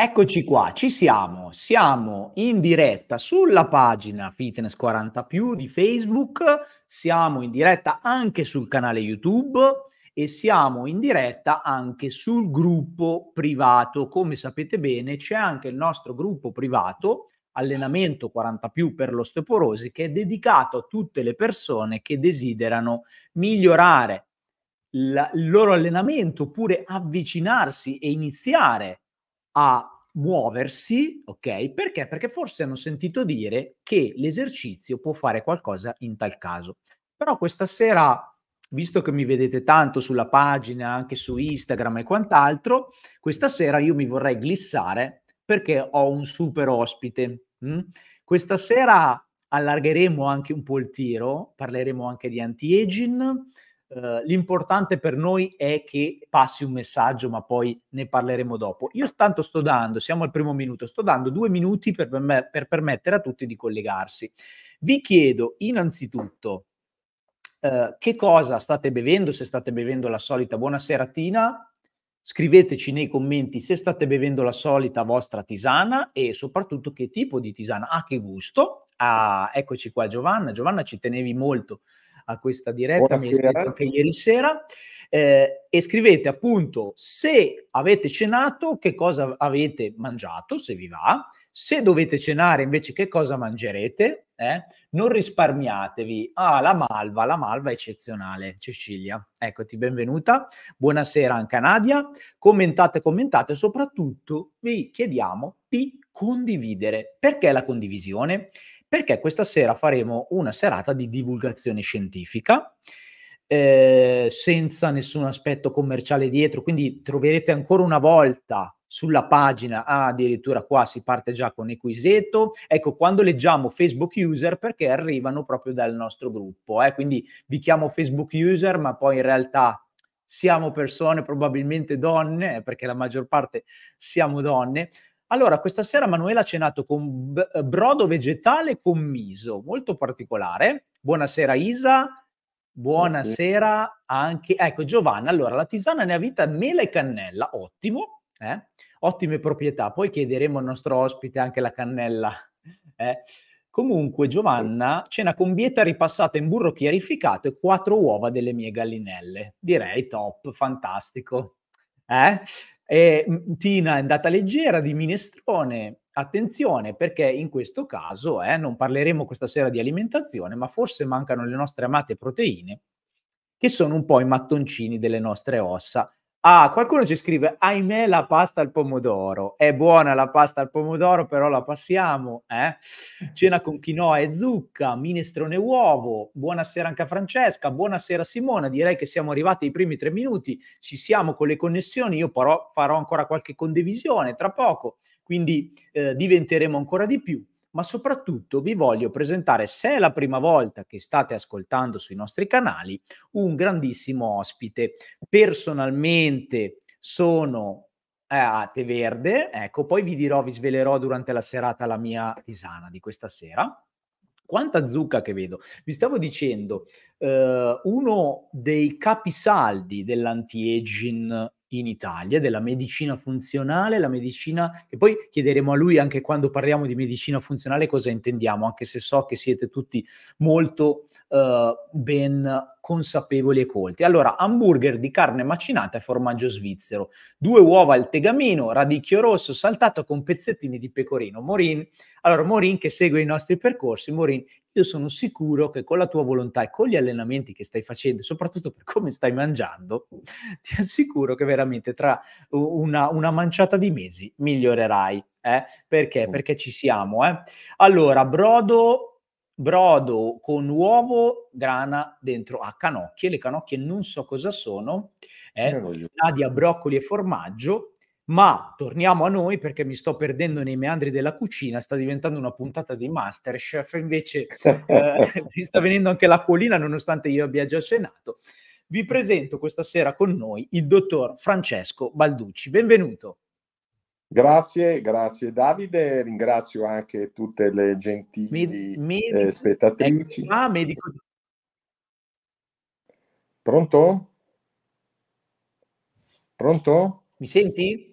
Eccoci qua, ci siamo, siamo in diretta sulla pagina Fitness 40 di Facebook, siamo in diretta anche sul canale YouTube e siamo in diretta anche sul gruppo privato. Come sapete bene, c'è anche il nostro gruppo privato allenamento 40 più per l'osteoporosi che è dedicato a tutte le persone che desiderano migliorare il loro allenamento oppure avvicinarsi e iniziare a muoversi, ok? Perché? Perché forse hanno sentito dire che l'esercizio può fare qualcosa in tal caso. Però questa sera, visto che mi vedete tanto sulla pagina, anche su Instagram e quant'altro, questa sera io mi vorrei glissare perché ho un super ospite. Mh? Mm? Questa sera allargheremo anche un po' il tiro, parleremo anche di anti-aging, Ehm, l'importante per noi è che passi un messaggio, ma poi ne parleremo dopo. Io tanto sto dando, siamo al primo minuto, sto dando due minuti per, per permettere a tutti di collegarsi. Vi chiedo innanzitutto eh, che cosa state bevendo, se state bevendo la solita buona seratina, scriveteci nei commenti se state bevendo la solita vostra tisana e soprattutto che tipo di tisana, a ah, che gusto. Ah, eccoci qua Giovanna, Giovanna ci tenevi molto a questa diretta, Buonasera. mi è iscritto anche ieri sera. Eh, e scrivete appunto se avete cenato, che cosa avete mangiato, se vi va, se dovete cenare invece che cosa mangerete, eh? non risparmiatevi. Ah, la malva, la malva è eccezionale, Cecilia. Eccoti, benvenuta. Buonasera anche a Nadia. Commentate, commentate, soprattutto vi chiediamo di condividere. Perché la condivisione? perché questa sera faremo una serata di divulgazione scientifica. Eh, senza nessun aspetto commerciale dietro, quindi troverete ancora una volta sulla pagina, ah, addirittura qua si parte già con Equiseto. Ecco, quando leggiamo Facebook user perché arrivano proprio dal nostro gruppo, eh? quindi vi chiamo Facebook user, ma poi in realtà siamo persone, probabilmente donne, eh, perché la maggior parte siamo donne, allora, questa sera Manuela ha cenato con b- eh, brodo vegetale con miso, molto particolare. Buonasera Isa, buonasera anche... Ecco, Giovanna, allora, la tisana ne ha vita mela e cannella, ottimo, eh? ottime proprietà. Poi chiederemo al nostro ospite anche la cannella. Eh? Comunque, Giovanna cena con bieta ripassata in burro chiarificato e quattro uova delle mie gallinelle. Direi top, fantastico. Eh? E mhmm, Tina è andata leggera di minestrone. Attenzione perché in questo caso eh, non parleremo questa sera di alimentazione, ma forse mancano le nostre amate proteine, che sono un po' i mattoncini delle nostre ossa. Ah, qualcuno ci scrive, ahimè la pasta al pomodoro, è buona la pasta al pomodoro, però la passiamo, eh? Cena con quinoa e zucca, minestrone e uovo, buonasera anche a Francesca, buonasera Simona, direi che siamo arrivati ai primi tre minuti, ci siamo con le connessioni, io farò, farò ancora qualche condivisione tra poco, quindi eh, diventeremo ancora di più ma soprattutto vi voglio presentare, se è la prima volta che state ascoltando sui nostri canali, un grandissimo ospite. Personalmente sono eh, a Teverde, ecco, poi vi dirò, vi svelerò durante la serata la mia tisana di questa sera. Quanta zucca che vedo. Vi stavo dicendo, eh, uno dei capisaldi dell'anti-aging in Italia, della medicina funzionale, la medicina, e poi chiederemo a lui anche quando parliamo di medicina funzionale cosa intendiamo, anche se so che siete tutti molto uh, ben consapevoli e colti. Allora, hamburger di carne macinata e formaggio svizzero, due uova al tegamino, radicchio rosso saltato con pezzettini di pecorino. Morin, allora Morin che segue i nostri percorsi, Morin, io sono sicuro che con la tua volontà e con gli allenamenti che stai facendo, soprattutto per come stai mangiando, ti assicuro che veramente tra una, una manciata di mesi migliorerai. Eh? Perché? Perché ci siamo. Eh? Allora, Brodo brodo con uovo, grana dentro a canocchie. Le canocchie non so cosa sono, eh, nadia, broccoli e formaggio. Ma torniamo a noi perché mi sto perdendo nei meandri della cucina, sta diventando una puntata di Masterchef, invece eh, mi sta venendo anche l'acquolina nonostante io abbia già cenato. Vi presento questa sera con noi il dottor Francesco Balducci. Benvenuto. Grazie, grazie Davide, ringrazio anche tutte le gentili Med- eh, medico, eh, spettatrici. Ah, medico. Pronto? Pronto? Mi senti?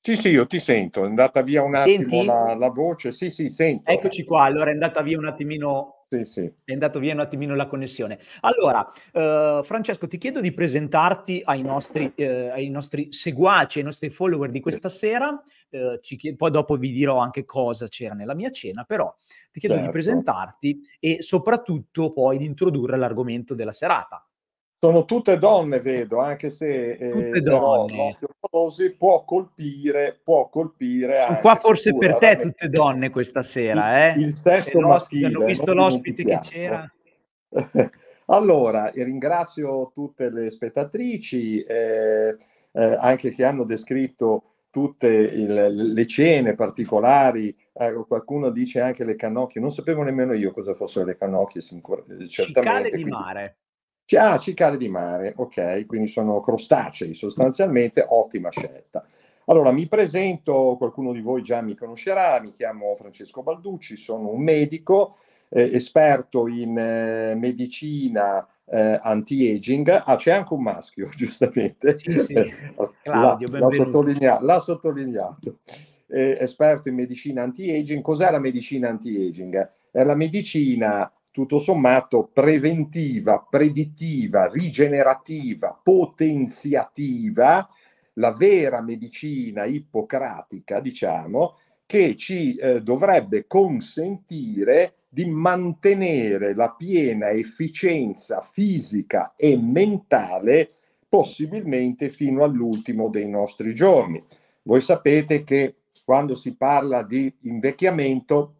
Sì, sì, io ti sento, è andata via un attimo la, la, voce, sì, sì, sento. Eccoci qua, allora è andata via un attimino sì, sì. È andato via un attimino la connessione. Allora, eh, Francesco, ti chiedo di presentarti ai nostri, eh, ai nostri, seguaci, ai nostri follower di questa sera. Eh, chied- poi dopo vi dirò anche cosa c'era nella mia cena, però ti chiedo certo. di presentarti e soprattutto poi di introdurre l'argomento della serata. Sono tutte donne, vedo, anche se eh, tutte donne. Però, cose può colpire, può colpire anche, Qua forse per te tutte donne questa sera, eh? Il, sesso maschile. Hanno visto l'ospite che c'era. Eh. allora, ringrazio tutte le spettatrici, eh, eh, anche che hanno descritto tutte il, le cene particolari, eh, qualcuno dice anche le cannocchie, non sapevo nemmeno io cosa fossero le cannocchie, sicur- certamente. Cicale di mare. Ah, cicale di mare, ok, quindi sono crostacei sostanzialmente, ottima scelta. Allora, mi presento, qualcuno di voi già mi conoscerà, mi chiamo Francesco Balducci, sono un medico, eh, esperto in eh, medicina eh, anti-aging. Ah, c'è anche un maschio, giustamente. Sì, sì. Claudio, l'ha, l'ha, sottolinea- l'ha sottolineato. Eh, esperto in medicina anti-aging. Cos'è la medicina anti-aging? È la medicina tutto sommato preventiva, predittiva, rigenerativa, potenziativa, la vera medicina ippocratica, diciamo, che ci eh, dovrebbe consentire di mantenere la piena efficienza fisica e mentale possibilmente fino all'ultimo dei nostri giorni. Voi sapete che quando si parla di invecchiamento,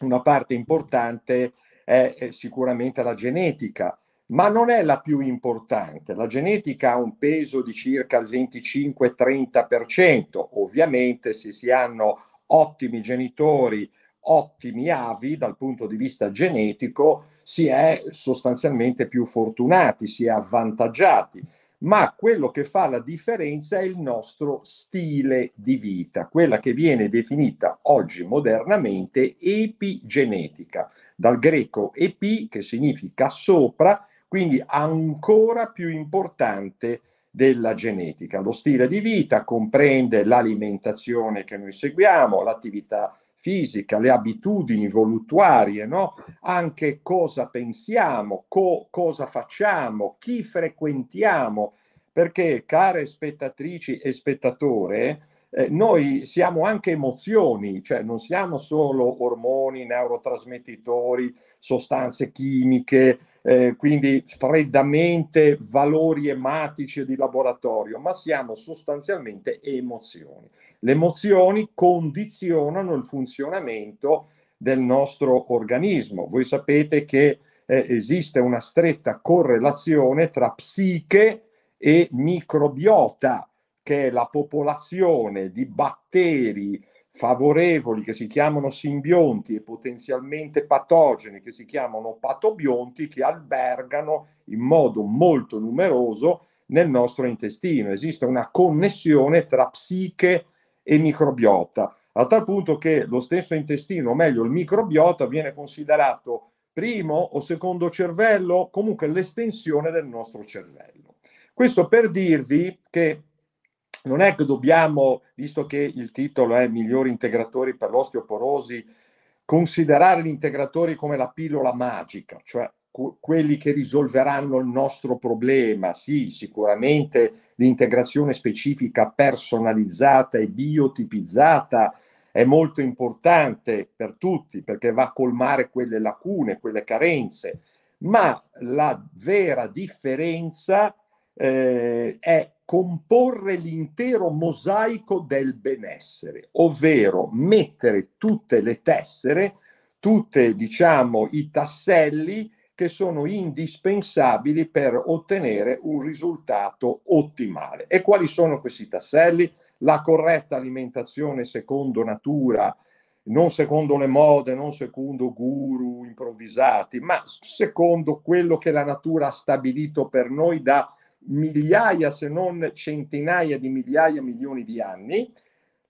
una parte importante è è sicuramente la genetica, ma non è la più importante. La genetica ha un peso di circa il 25-30%. Ovviamente se si hanno ottimi genitori, ottimi avi dal punto di vista genetico, si è sostanzialmente più fortunati, si è avvantaggiati. Ma quello che fa la differenza è il nostro stile di vita, quella che viene definita oggi modernamente epigenetica dal greco epi, che significa sopra, quindi ancora più importante della genetica. Lo stile di vita comprende l'alimentazione che noi seguiamo, l'attività fisica, le abitudini voluttuarie, no? anche cosa pensiamo, co- cosa facciamo, chi frequentiamo, perché care spettatrici e spettatore, eh, noi siamo anche emozioni, cioè non siamo solo ormoni, neurotrasmettitori, sostanze chimiche, eh, quindi freddamente valori ematici di laboratorio, ma siamo sostanzialmente emozioni. Le emozioni condizionano il funzionamento del nostro organismo. Voi sapete che eh, esiste una stretta correlazione tra psiche e microbiota che la popolazione di batteri favorevoli che si chiamano simbionti e potenzialmente patogeni che si chiamano patobionti che albergano in modo molto numeroso nel nostro intestino. Esiste una connessione tra psiche e microbiota, a tal punto che lo stesso intestino, o meglio il microbiota, viene considerato primo o secondo cervello, comunque l'estensione del nostro cervello. Questo per dirvi che non è che dobbiamo, visto che il titolo è Migliori integratori per l'osteoporosi, considerare gli integratori come la pillola magica, cioè quelli che risolveranno il nostro problema. Sì, sicuramente l'integrazione specifica personalizzata e biotipizzata è molto importante per tutti perché va a colmare quelle lacune, quelle carenze, ma la vera differenza è eh, è comporre l'intero mosaico del benessere, ovvero mettere tutte le tessere, tutti diciamo i tasselli che sono indispensabili per ottenere un risultato ottimale. E quali sono questi tasselli? La corretta alimentazione secondo natura, non secondo le mode, non secondo guru improvvisati, ma secondo quello che la natura ha stabilito per noi da migliaia se non centinaia di migliaia, milioni di anni,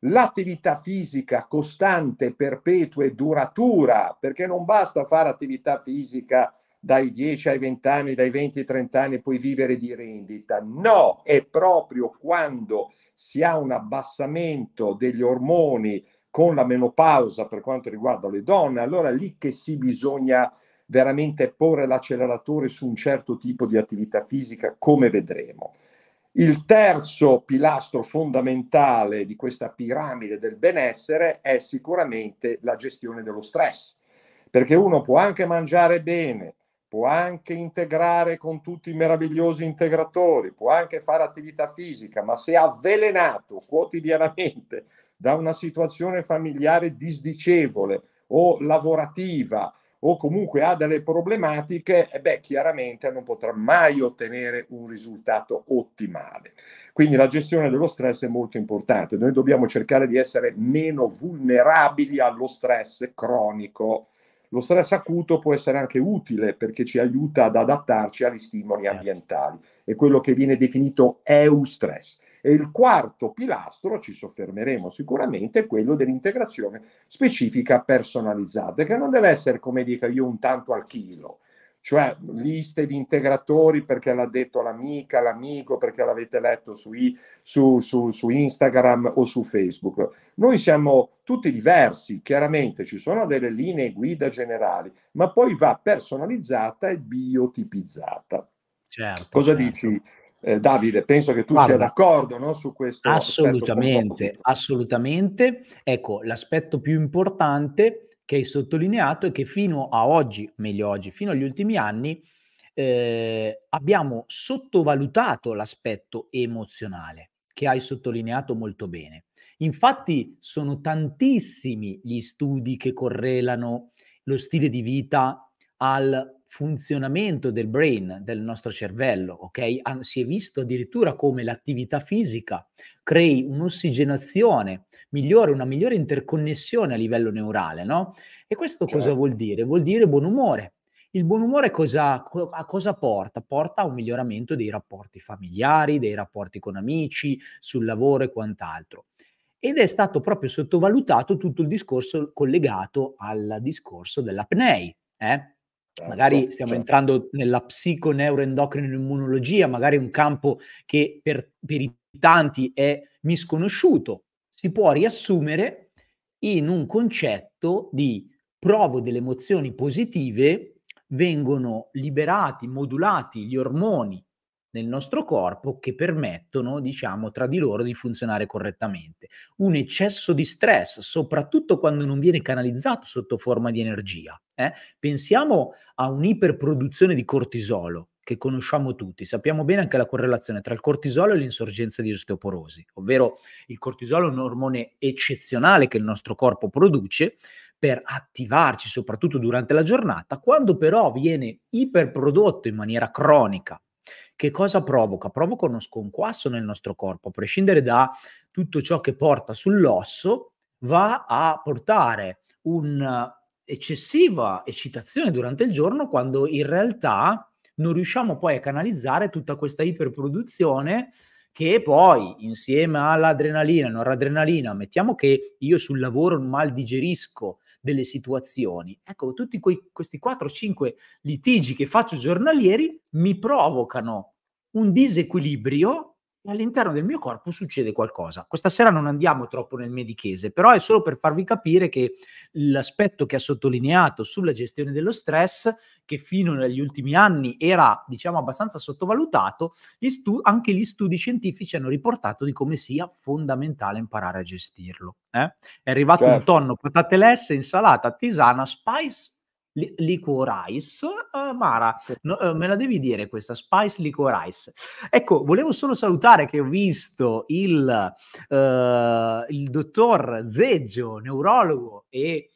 l'attività fisica costante, perpetua e duratura, perché non basta fare attività fisica dai 10 ai 20 anni, dai 20 ai 30 anni e poi vivere di rendita. No, è proprio quando si ha un abbassamento degli ormoni con la menopausa per quanto riguarda le donne, allora lì che si bisogna veramente porre l'acceleratore su un certo tipo di attività fisica, come vedremo. Il terzo pilastro fondamentale di questa piramide del benessere è sicuramente la gestione dello stress, perché uno può anche mangiare bene, può anche integrare con tutti i meravigliosi integratori, può anche fare attività fisica, ma se avvelenato quotidianamente da una situazione familiare disdicevole o lavorativa o comunque ha delle problematiche, eh beh, chiaramente non potrà mai ottenere un risultato ottimale. Quindi la gestione dello stress è molto importante. Noi dobbiamo cercare di essere meno vulnerabili allo stress cronico. Lo stress acuto può essere anche utile perché ci aiuta ad adattarci agli stimoli certo. ambientali. È quello che viene definito eustress. E il quarto pilastro, ci soffermeremo sicuramente, è quello dell'integrazione specifica personalizzata, che non deve essere, come dico io, un tanto al chilo, cioè liste di integratori perché l'ha detto l'amica, l'amico, perché l'avete letto su, su, su, su, Instagram o su Facebook. Noi siamo tutti diversi, chiaramente ci sono delle linee guida generali, ma poi va personalizzata e biotipizzata. Certo, Cosa certo. dici eh, Davide, penso che tu Guarda, sia d'accordo no, su questo. Assolutamente, assolutamente. Ecco, l'aspetto più importante che hai sottolineato è che fino a oggi, meglio oggi, fino agli ultimi anni, eh, abbiamo sottovalutato l'aspetto emozionale che hai sottolineato molto bene. Infatti sono tantissimi gli studi che correlano lo stile di vita al funzionamento del brain, del nostro cervello, ok? An- si è visto addirittura come l'attività fisica crei un'ossigenazione migliore, una migliore interconnessione a livello neurale, no? E questo certo. cosa vuol dire? Vuol dire buon umore. Il buon umore cosa, a cosa porta? Porta a un miglioramento dei rapporti familiari, dei rapporti con amici, sul lavoro e quant'altro. Ed è stato proprio sottovalutato tutto il discorso collegato al discorso dell'apnei, eh? Magari certo, stiamo certo. entrando nella psico-neuroendocrino-immunologia, magari un campo che per, per i tanti è misconosciuto. Si può riassumere in un concetto di provo delle emozioni positive, vengono liberati, modulati gli ormoni nel nostro corpo che permettono, diciamo, tra di loro di funzionare correttamente. Un eccesso di stress, soprattutto quando non viene canalizzato sotto forma di energia. Eh? Pensiamo a un'iperproduzione di cortisolo, che conosciamo tutti. Sappiamo bene anche la correlazione tra il cortisolo e l'insorgenza di osteoporosi, ovvero il cortisolo è un ormone eccezionale che il nostro corpo produce per attivarci soprattutto durante la giornata, quando però viene iperprodotto in maniera cronica che cosa provoca? Provoca uno sconquasso nel nostro corpo, a prescindere da tutto ciò che porta sull'osso, va a portare un'eccessiva eh, eccitazione durante il giorno quando in realtà non riusciamo poi a canalizzare tutta questa iperproduzione che poi insieme all'adrenalina, noradrenalina, mettiamo che io sul lavoro mal digerisco delle situazioni. Ecco, tutti quei, questi 4-5 litigi che faccio giornalieri mi provocano un disequilibrio all'interno del mio corpo succede qualcosa. Questa sera non andiamo troppo nel medichese, però è solo per farvi capire che l'aspetto che ha sottolineato sulla gestione dello stress, che fino agli ultimi anni era, diciamo, abbastanza sottovalutato, gli stu- anche gli studi scientifici hanno riportato di come sia fondamentale imparare a gestirlo. Eh? È arrivato certo. un tonno, patate lesse, insalata, tisana, spice li- liquor uh, Mara, no, uh, me la devi dire questa Spice liquorice. Ecco, volevo solo salutare che ho visto il, uh, il dottor Zeggio, neurologo e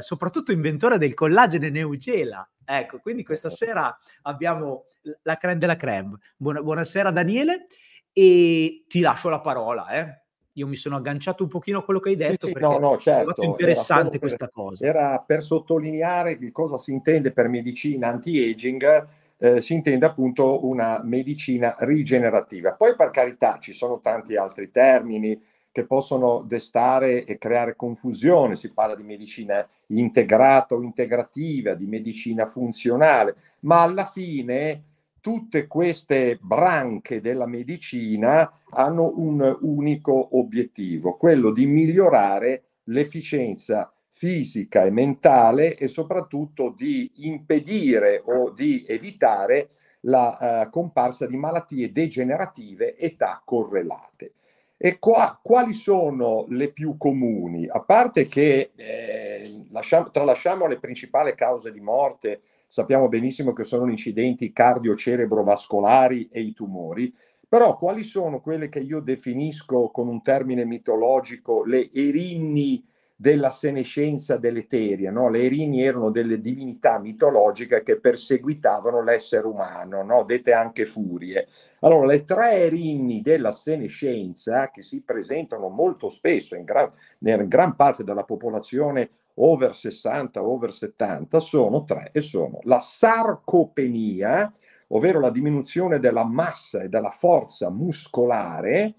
soprattutto inventore del collagene Neugela. Ecco, quindi questa ecco. sera abbiamo la creme della creme. Buona- buonasera Daniele e ti lascio la parola, eh io mi sono agganciato un pochino a quello che hai detto, sì, sì, no, no, certo. è interessante per, questa cosa. Era per sottolineare che cosa si intende per medicina anti-aging, eh, si intende appunto una medicina rigenerativa. Poi per carità ci sono tanti altri termini che possono destare e creare confusione, si parla di medicina integrata o integrativa, di medicina funzionale, ma alla fine tutte queste branche della medicina hanno un unico obiettivo, quello di migliorare l'efficienza fisica e mentale e soprattutto di impedire o di evitare la eh, comparsa di malattie degenerative età correlate. E qua, quali sono le più comuni? A parte che eh, lasciamo, tralasciamo le principali cause di morte, sappiamo benissimo che sono gli incidenti cardiocerebrovascolari e i tumori, però quali sono quelle che io definisco con un termine mitologico le erinni della senescenza dell'Eteria? No? Le erinni erano delle divinità mitologiche che perseguitavano l'essere umano, no? dette anche furie. Allora, le tre erinni della senescenza che si presentano molto spesso in gran, in gran parte della popolazione over 60, over 70, sono tre e sono la sarcopenia, ovvero la diminuzione della massa e della forza muscolare,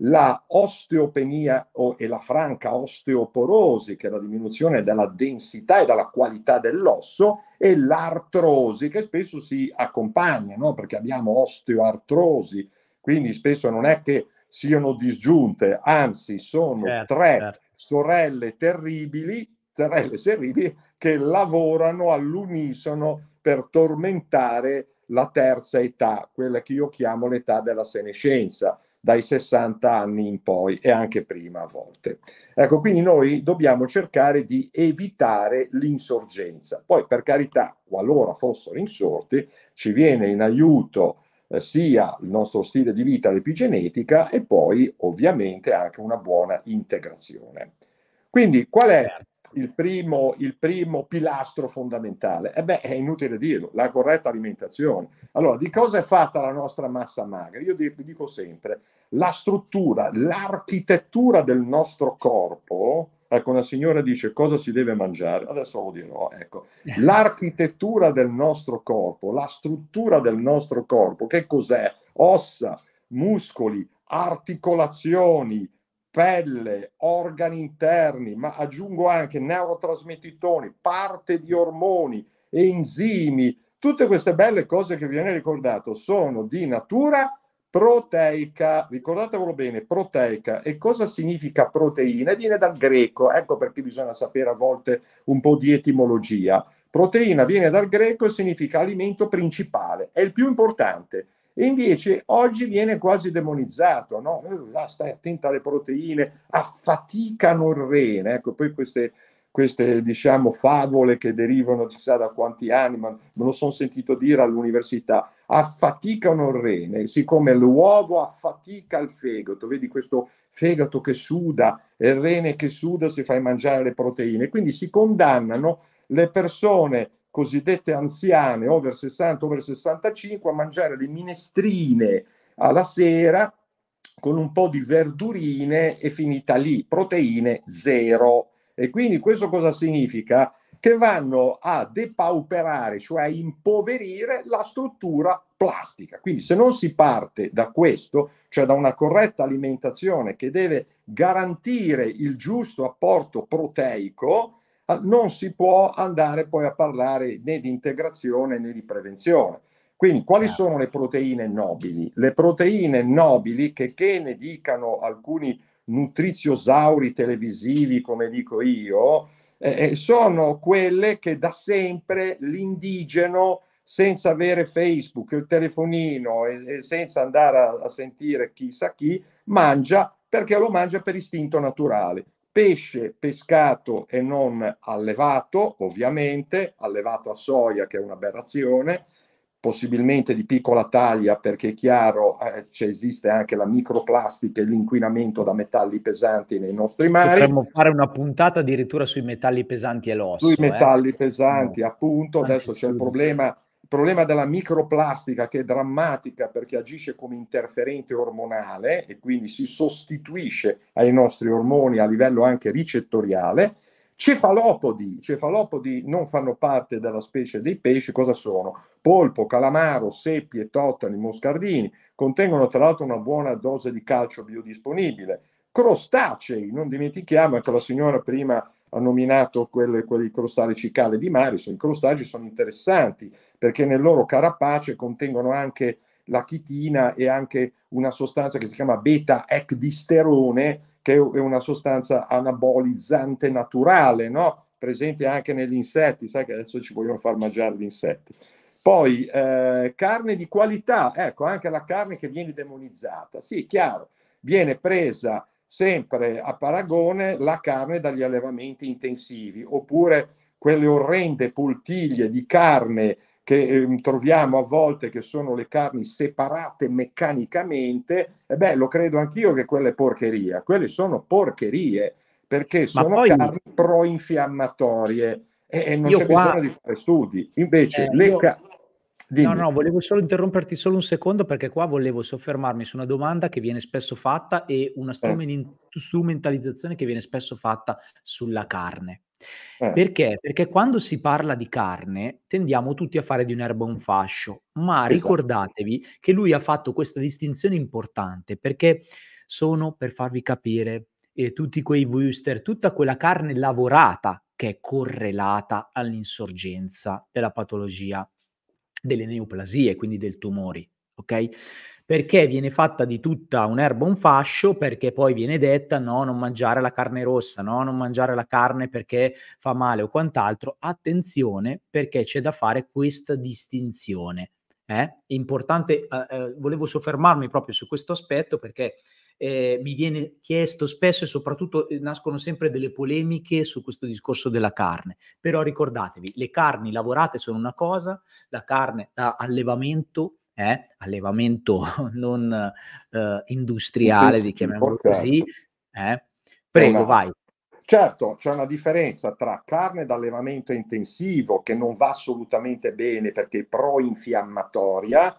la osteopenia o, e la franca osteoporosi, che è la diminuzione della densità e della qualità dell'osso, e l'artrosi, che spesso si accompagna, no? perché abbiamo osteoartrosi, quindi spesso non è che siano disgiunte, anzi sono certo, tre certo. sorelle terribili Terrelle Serrilli che lavorano all'unisono per tormentare la terza età, quella che io chiamo l'età della senescenza, dai 60 anni in poi e anche prima a volte. Ecco, quindi noi dobbiamo cercare di evitare l'insorgenza. Poi, per carità, qualora fossero insorti, ci viene in aiuto eh, sia il nostro stile di vita, l'epigenetica e poi ovviamente anche una buona integrazione. Quindi qual è certo il primo, il primo pilastro fondamentale? E beh, è inutile dirlo, la corretta alimentazione. Allora, di cosa è fatta la nostra massa magra? Io vi dico sempre, la struttura, l'architettura del nostro corpo, ecco, una signora dice cosa si deve mangiare, adesso lo dirò, ecco, l'architettura del nostro corpo, la struttura del nostro corpo, che cos'è? Ossa, muscoli, articolazioni, pelle, organi interni, ma aggiungo anche neurotrasmettitori, parte di ormoni, enzimi, tutte queste belle cose che vi viene ricordato sono di natura proteica, ricordatevelo bene, proteica. E cosa significa proteina? Viene dal greco, ecco perché bisogna sapere a volte un po' di etimologia. Proteina viene dal greco e significa alimento principale, è il più importante. E invece oggi viene quasi demonizzato, no? Eh, ah, stai attento alle proteine, affaticano il rene. Ecco, poi queste, queste diciamo, favole che derivano chissà da quanti anni, ma me lo sono sentito dire all'università, affaticano il rene, siccome l'uovo affatica il fegato, vedi questo fegato che suda, e il rene che suda si fa mangiare le proteine, quindi si condannano le persone cosiddette anziane over 60, over 65 a mangiare le minestrine alla sera con un po' di verdurine e finita lì, proteine zero. E quindi questo cosa significa? Che vanno a depauperare, cioè a impoverire la struttura plastica. Quindi se non si parte da questo, cioè da una corretta alimentazione che deve garantire il giusto apporto proteico, non si può andare poi a parlare né di integrazione né di prevenzione. Quindi quali sono le proteine nobili? Le proteine nobili che, che ne dicano alcuni nutriziosauri televisivi, come dico io, eh, eh, sono quelle che da sempre l'indigeno, senza avere Facebook, il telefonino e, e senza andare a, a sentire chissà chi, mangia perché lo mangia per istinto naturale pesce pescato e non allevato, ovviamente, allevato a soia che è un'aberrazione, possibilmente di piccola taglia perché è chiaro eh, esiste anche la microplastica e l'inquinamento da metalli pesanti nei nostri mari. Potremmo fare una puntata addirittura sui metalli pesanti e l'osso. Sui eh. metalli eh. pesanti, no. appunto, Anzi, adesso c'è il problema il problema della microplastica che è drammatica perché agisce come interferente ormonale e quindi si sostituisce ai nostri ormoni a livello anche ricettoriale. Cefalopodi, cefalopodi non fanno parte della specie dei pesci, cosa sono? Polpo, calamaro, seppie, totani, moscardini, contengono tra l'altro una buona dose di calcio biodisponibile. Crostacei, non dimentichiamo, ecco la signora prima ha nominato quelle, quelli crostali cicale di Marius, i crostaggi sono interessanti perché nel loro carapace contengono anche la chitina e anche una sostanza che si chiama beta-ecdisterone, che è una sostanza anabolizzante naturale, no? presente anche negli insetti, sai che adesso ci vogliono far mangiare gli insetti. Poi eh, carne di qualità, ecco anche la carne che viene demonizzata, sì, chiaro, viene presa sempre a paragone la carne dagli allevamenti intensivi, oppure quelle orrende poltiglie di carne che eh, troviamo a volte che sono le carni separate meccanicamente, e beh, lo credo anch'io che quelle porcherie, quelle sono porcherie perché sono poi... carni pro-infiammatorie e, e non io c'è qua... bisogno di fare studi. Invece eh, le io... carni Dimmi. No, no, volevo solo interromperti solo un secondo perché qua volevo soffermarmi su una domanda che viene spesso fatta e una eh. strumen- strumentalizzazione che viene spesso fatta sulla carne. Eh. Perché? Perché quando si parla di carne tendiamo tutti a fare di un'erba un fascio, ma esatto. ricordatevi che lui ha fatto questa distinzione importante perché sono, per farvi capire, eh, tutti quei booster, tutta quella carne lavorata che è correlata all'insorgenza della patologia delle neoplasie, quindi del tumori, ok? Perché viene fatta di tutta un'erba un fascio, perché poi viene detta no, non mangiare la carne rossa, no, non mangiare la carne perché fa male o quant'altro. Attenzione perché c'è da fare questa distinzione. Eh? importante, eh, eh, volevo soffermarmi proprio su questo aspetto perché eh, mi viene chiesto spesso e soprattutto eh, nascono sempre delle polemiche su questo discorso della carne. Però ricordatevi, le carni lavorate sono una cosa, la carne da allevamento eh, allevamento non eh, industriale, di chiamiamolo così. Certo. Eh. Prego, una... vai. Certo, c'è una differenza tra carne d'allevamento intensivo, che non va assolutamente bene perché è pro-infiammatoria,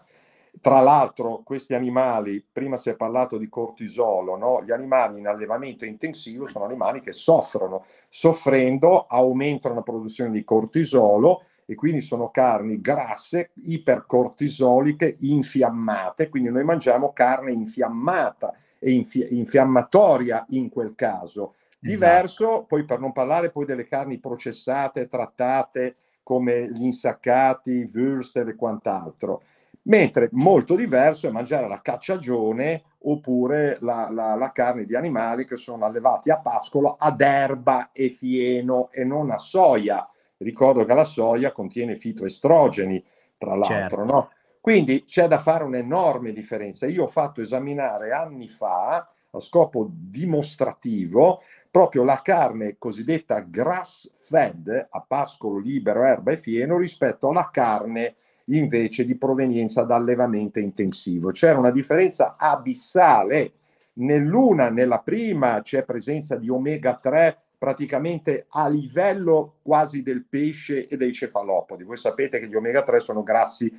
tra l'altro questi animali, prima si è parlato di cortisolo, no? gli animali in allevamento intensivo sono animali che soffrono, soffrendo aumentano la produzione di cortisolo e quindi sono carni grasse, ipercortisoliche, infiammate, quindi noi mangiamo carne infiammata e infi- infiammatoria in quel caso. Esatto. Diverso, esatto. poi per non parlare poi delle carni processate, trattate come gli insaccati, würstel e quant'altro mentre molto diverso è mangiare la cacciagione oppure la, la, la, carne di animali che sono allevati a pascolo ad erba e fieno e non a soia. Ricordo che la soia contiene fitoestrogeni, tra l'altro, certo. no? Quindi c'è da fare un'enorme differenza. Io ho fatto esaminare anni fa, a scopo dimostrativo, proprio la carne cosiddetta grass fed a pascolo libero, erba e fieno rispetto alla carne invece di provenienza da allevamento intensivo. C'era una differenza abissale. Nell'una, nella prima, c'è presenza di omega 3 praticamente a livello quasi del pesce e dei cefalopodi. Voi sapete che gli omega 3 sono grassi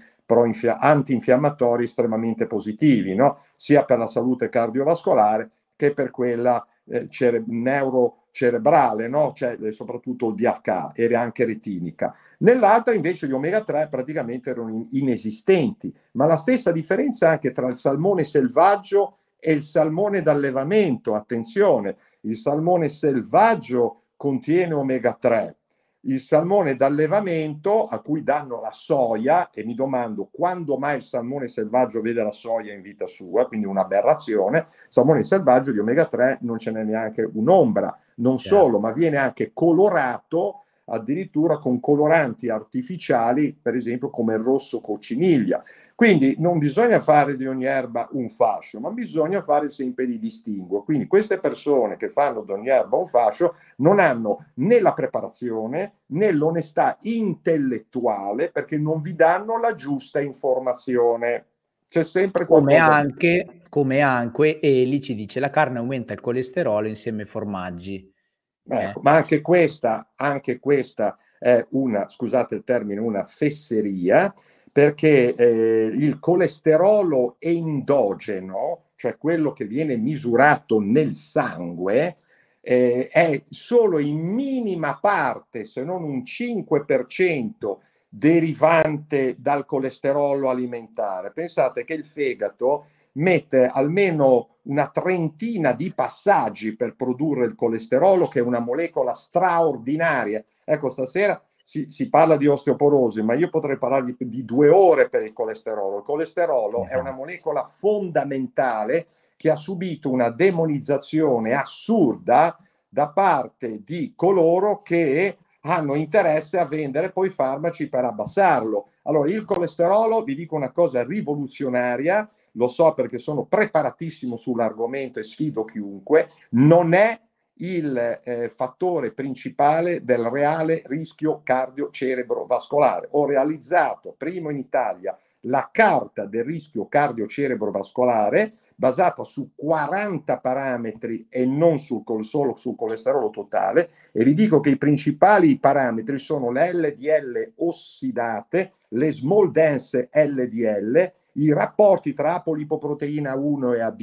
antinfiammatori estremamente positivi, no? sia per la salute cardiovascolare che per quella eh, neuro cerebrale, no? cioè, eh, soprattutto il DHA, era anche retinica. Nell'altra invece gli omega 3 praticamente erano inesistenti, ma la stessa differenza anche tra il salmone selvaggio e il salmone d'allevamento, attenzione, il salmone selvaggio contiene omega 3, il salmone d'allevamento a cui danno la soia e mi domando quando mai il salmone selvaggio vede la soia in vita sua, quindi un'aberrazione, salmone selvaggio di omega 3 non ce n'è neanche un'ombra. Non certo. solo, ma viene anche colorato addirittura con coloranti artificiali, per esempio come il rosso cocciniglia. Quindi non bisogna fare di ogni erba un fascio, ma bisogna fare sempre di distinguo. Quindi queste persone che fanno di ogni erba un fascio non hanno né la preparazione né l'onestà intellettuale perché non vi danno la giusta informazione. C'è sempre Come anche, come anche Eli ci dice la carne aumenta il colesterolo insieme ai formaggi. Ecco, eh. Ma anche questa, anche questa è una, scusate il termine, una fesseria, perché eh, il colesterolo endogeno, cioè quello che viene misurato nel sangue, eh, è solo in minima parte, se non un 5% derivante dal colesterolo alimentare. Pensate che il fegato mette almeno una trentina di passaggi per produrre il colesterolo, che è una molecola straordinaria. Ecco, stasera si, si parla di osteoporosi, ma io potrei parlare di, di due ore per il colesterolo. Il colesterolo esatto. è una molecola fondamentale che ha subito una demonizzazione assurda da parte di coloro che hanno interesse a vendere poi farmaci per abbassarlo. Allora, il colesterolo, vi dico una cosa rivoluzionaria, lo so perché sono preparatissimo sull'argomento e sfido chiunque, non è il eh, fattore principale del reale rischio cardiocerebrovascolare. Ho realizzato prima in Italia la carta del rischio cardiocerebrovascolare basato su 40 parametri e non sul, solo sul colesterolo totale e vi dico che i principali parametri sono le LDL ossidate, le small dense LDL, i rapporti tra apolipoproteina 1 e AB,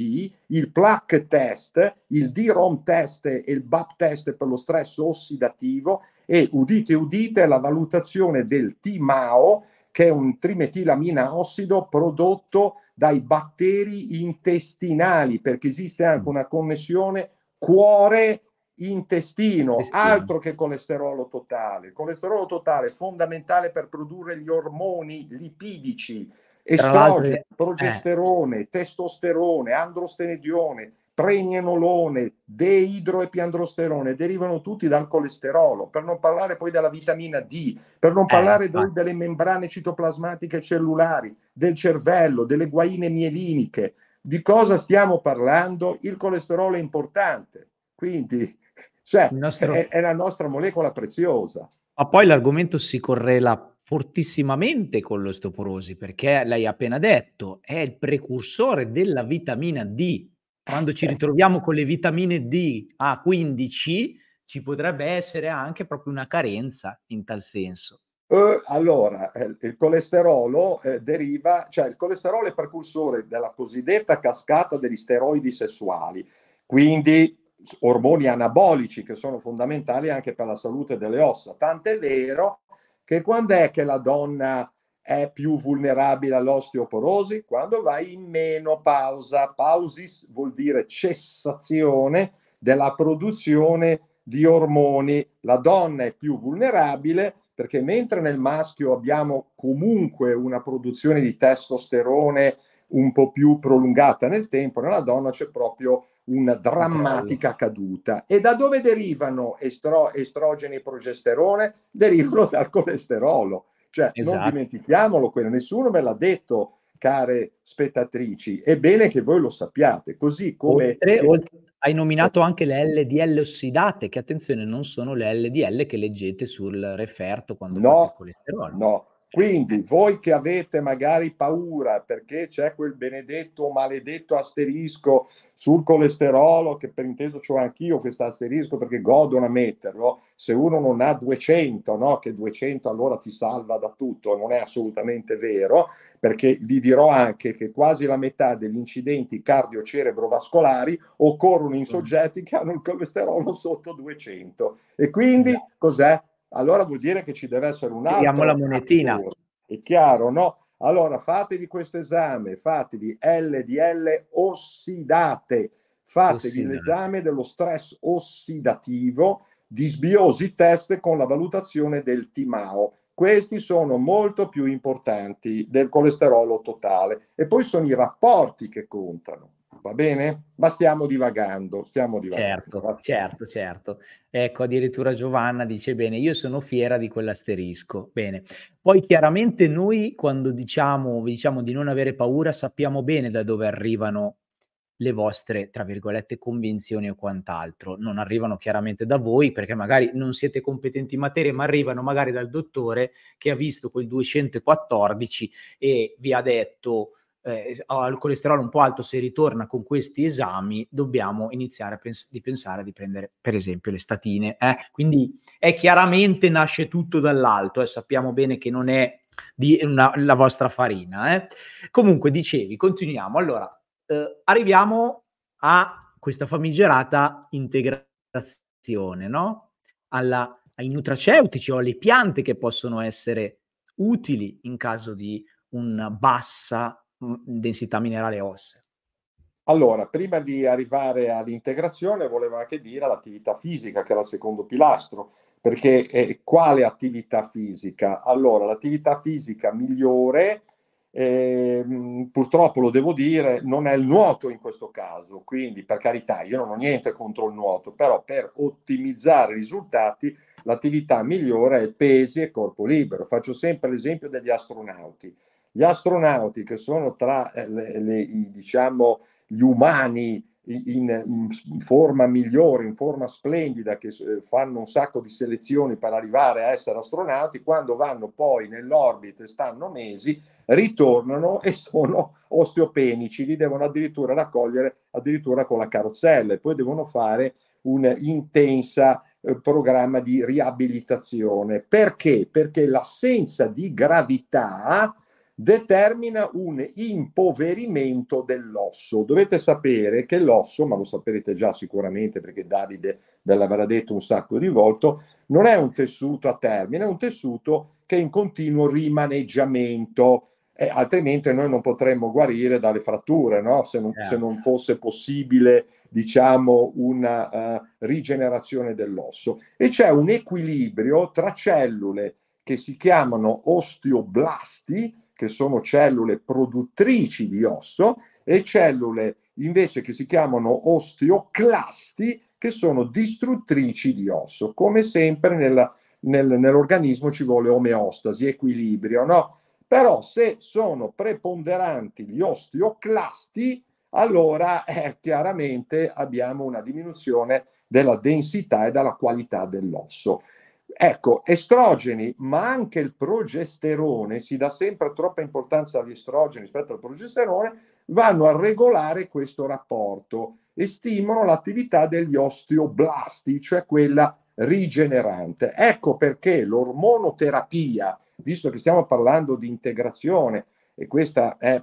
il plaque test, il DROM test e il BAP test per lo stress ossidativo e udite udite la valutazione del TMAO che è un trimetilamina ossido prodotto dai batteri intestinali, perché esiste anche mm. una connessione cuore intestino, altro che colesterolo totale. Il colesterolo totale è fondamentale per produrre gli ormoni lipidici, estrogeno, eh. progesterone, eh. testosterone, androstenedione, pregnenolone, deidro e piandrosterone derivano tutti dal colesterolo, per non parlare poi della vitamina D, per non eh, parlare eh, del, delle membrane citoplasmatiche cellulari, del cervello, delle guaine mieliniche. Di cosa stiamo parlando? Il colesterolo è importante, quindi cioè, nostro... è, è la nostra molecola preziosa. Ma poi l'argomento si correla fortissimamente con l'osteoporosi, perché lei ha appena detto, è il precursore della vitamina D quando ci ritroviamo con le vitamine D a 15, ci potrebbe essere anche proprio una carenza in tal senso. Eh, allora, eh, il colesterolo eh, deriva, cioè il colesterolo è precursore della cosiddetta cascata degli steroidi sessuali, quindi ormoni anabolici che sono fondamentali anche per la salute delle ossa. Tant'è vero che quando è che la donna è più vulnerabile all'osteoporosi quando vai in menopausa. Pausis vuol dire cessazione della produzione di ormoni. La donna è più vulnerabile perché mentre nel maschio abbiamo comunque una produzione di testosterone un po' più prolungata nel tempo, nella donna c'è proprio una drammatica caduta. E da dove derivano estro- estrogeni e progesterone? Derivano mm. dal colesterolo cioè, esatto. non dimentichiamolo quello, nessuno me l'ha detto, care spettatrici, è bene che voi lo sappiate, così come... Oltre, oltre, hai nominato anche le LDL ossidate, che attenzione, non sono le LDL che leggete sul referto quando no, fate il colesterolo. No, quindi voi che avete magari paura perché c'è quel benedetto o maledetto asterisco sul colesterolo, che per inteso ho anch'io questo asterisco perché godono a metterlo, se uno non ha 200, no? che 200 allora ti salva da tutto, non è assolutamente vero, perché vi dirò anche che quasi la metà degli incidenti cardiocerebrovascolari occorrono in mm. soggetti che hanno il colesterolo sotto 200. E quindi esatto. cos'è? allora vuol dire che ci deve essere un altro. Vediamo la monetina. È chiaro, no? Allora fatevi questo esame, fatevi LDL ossidate, fatevi l'esame dello stress ossidativo, disbiosi test con la valutazione del TIMAO. Questi sono molto più importanti del colesterolo totale e poi sono i rapporti che contano. Va bene? Ma stiamo divagando, stiamo divagando. Certo, certo, certo. Ecco, addirittura Giovanna dice bene, io sono fiera di quell'asterisco. Bene. Poi chiaramente noi quando diciamo, diciamo di non avere paura sappiamo bene da dove arrivano le vostre, tra virgolette, convinzioni o quant'altro. Non arrivano chiaramente da voi perché magari non siete competenti in materia, ma arrivano magari dal dottore che ha visto quel 214 e vi ha detto eh, ha il colesterolo un po' alto, se ritorna con questi esami, dobbiamo iniziare a pens- di pensare di prendere, per esempio, le statine. Eh? Quindi è chiaramente nasce tutto dall'alto, eh? sappiamo bene che non è di una, la vostra farina. Eh? Comunque, dicevi, continuiamo. Allora, eh, arriviamo a questa famigerata integrazione, no? Alla, ai nutraceutici o alle piante che possono essere utili in caso di una bassa Mm, densità minerale ossea. Allora, prima di arrivare all'integrazione, volevo anche dire all'attività fisica, che era il secondo pilastro, perché eh, quale attività fisica? Allora, l'attività fisica migliore, eh, purtroppo lo devo dire, non è il nuoto in questo caso, quindi per carità, io non ho niente contro il nuoto, però per ottimizzare i risultati l'attività migliore è pesi e corpo libero. Faccio sempre l'esempio degli astronauti gli astronauti che sono tra eh, le, le, diciamo, gli umani mm, in forma migliore, in forma splendida, che eh, fanno un sacco di selezioni per arrivare a essere astronauti, quando vanno poi nell'orbita e stanno mesi, ritornano e sono osteopenici, li devono addirittura raccogliere addirittura con la carrozzella e poi devono fare un intensa eh, programma di riabilitazione. Perché? Perché l'assenza di gravità determina un impoverimento dell'osso. Dovete sapere che l'osso, ma lo saprete già sicuramente perché Davide ve l'avrà detto un sacco di volte, non è un tessuto a termine, è un tessuto che è in continuo rimaneggiamento, eh, altrimenti noi non potremmo guarire dalle fratture, no? se, non, se, certo. non, fosse possibile diciamo, una uh, rigenerazione dell'osso. E c'è un equilibrio tra cellule che si chiamano osteoblasti, che sono cellule produttrici di osso, e cellule invece che si chiamano osteoclasti, che sono distruttrici di osso. Come sempre nella, nel, nell'organismo ci vuole omeostasi, equilibrio, no? Però se sono preponderanti gli osteoclasti, allora eh, chiaramente abbiamo una diminuzione della densità e della qualità dell'osso. Ecco, estrogeni, ma anche il progesterone, si dà sempre troppa importanza agli estrogeni rispetto al progesterone, vanno a regolare questo rapporto e stimolano l'attività degli osteoblasti, cioè quella rigenerante. Ecco perché l'ormonoterapia, visto che stiamo parlando di integrazione, e questa è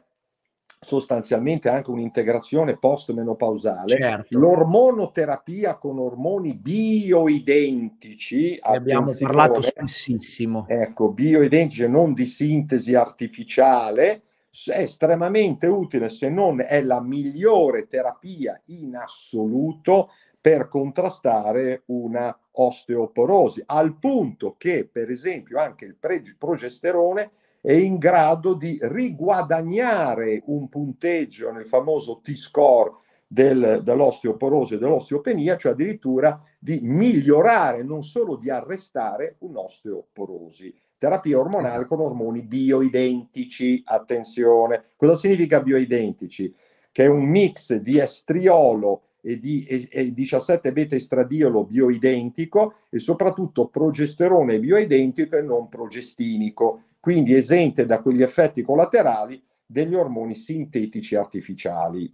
sostanzialmente anche un'integrazione postmenopausale, certo. l'ormonoterapia con ormoni bioidentici. abbiamo parlato spessissimo. Ecco, bioidentici e non di sintesi artificiale, è estremamente utile se non è la migliore terapia in assoluto per contrastare una osteoporosi, al punto che per esempio anche il pre- progesterone è in grado di riguadagnare un punteggio nel famoso T-score del, dell'osteoporosi e dell'osteopenia, cioè addirittura di migliorare, non solo di arrestare un'osteoporosi. Terapia ormonale esatto. con ormoni bioidentici, attenzione. Cosa significa bioidentici? Che è un mix di estriolo e di e, e 17 beta estradiolo bioidentico e soprattutto progesterone bioidentico e non progestinico, quindi esente da quegli effetti collaterali degli ormoni sintetici artificiali.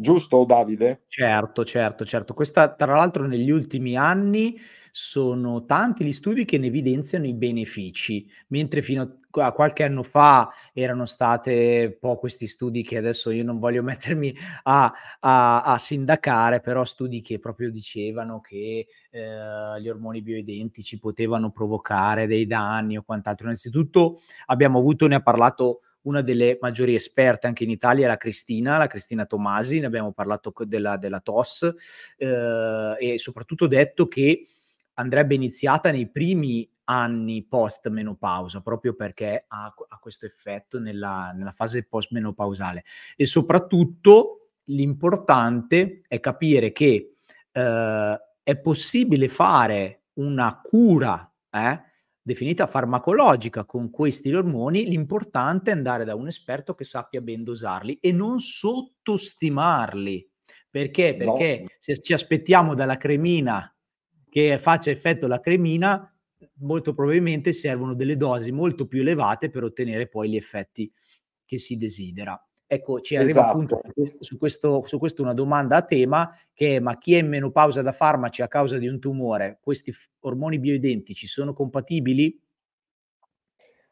Giusto Davide? Certo, certo, certo. Questa, tra l'altro negli ultimi anni sono tanti gli studi che ne evidenziano i benefici, mentre fino qualche anno fa erano state un po' questi studi che adesso io non voglio mettermi a, a, a sindacare, però studi che proprio dicevano che eh, gli ormoni bioidentici potevano provocare dei danni o quant'altro. Innanzitutto abbiamo avuto, ne ha parlato una delle maggiori esperte anche in Italia la Cristina, la Cristina Tomasi, ne abbiamo parlato della, della TOS eh, e soprattutto detto che andrebbe iniziata nei primi anni post menopausa, proprio perché ha, ha questo effetto nella, nella fase post menopausale. E soprattutto l'importante è capire che eh, è possibile fare una cura eh, definita farmacologica con questi ormoni, l'importante è andare da un esperto che sappia ben dosarli e non sottostimarli. Perché? Perché no. se ci aspettiamo dalla cremina che faccia effetto la cremina, molto probabilmente servono delle dosi molto più elevate per ottenere poi gli effetti che si desidera. Ecco, ci arriva esatto. appunto su questo, su questo, una domanda a tema che è ma chi è in menopausa da farmaci a causa di un tumore, questi ormoni bioidentici sono compatibili?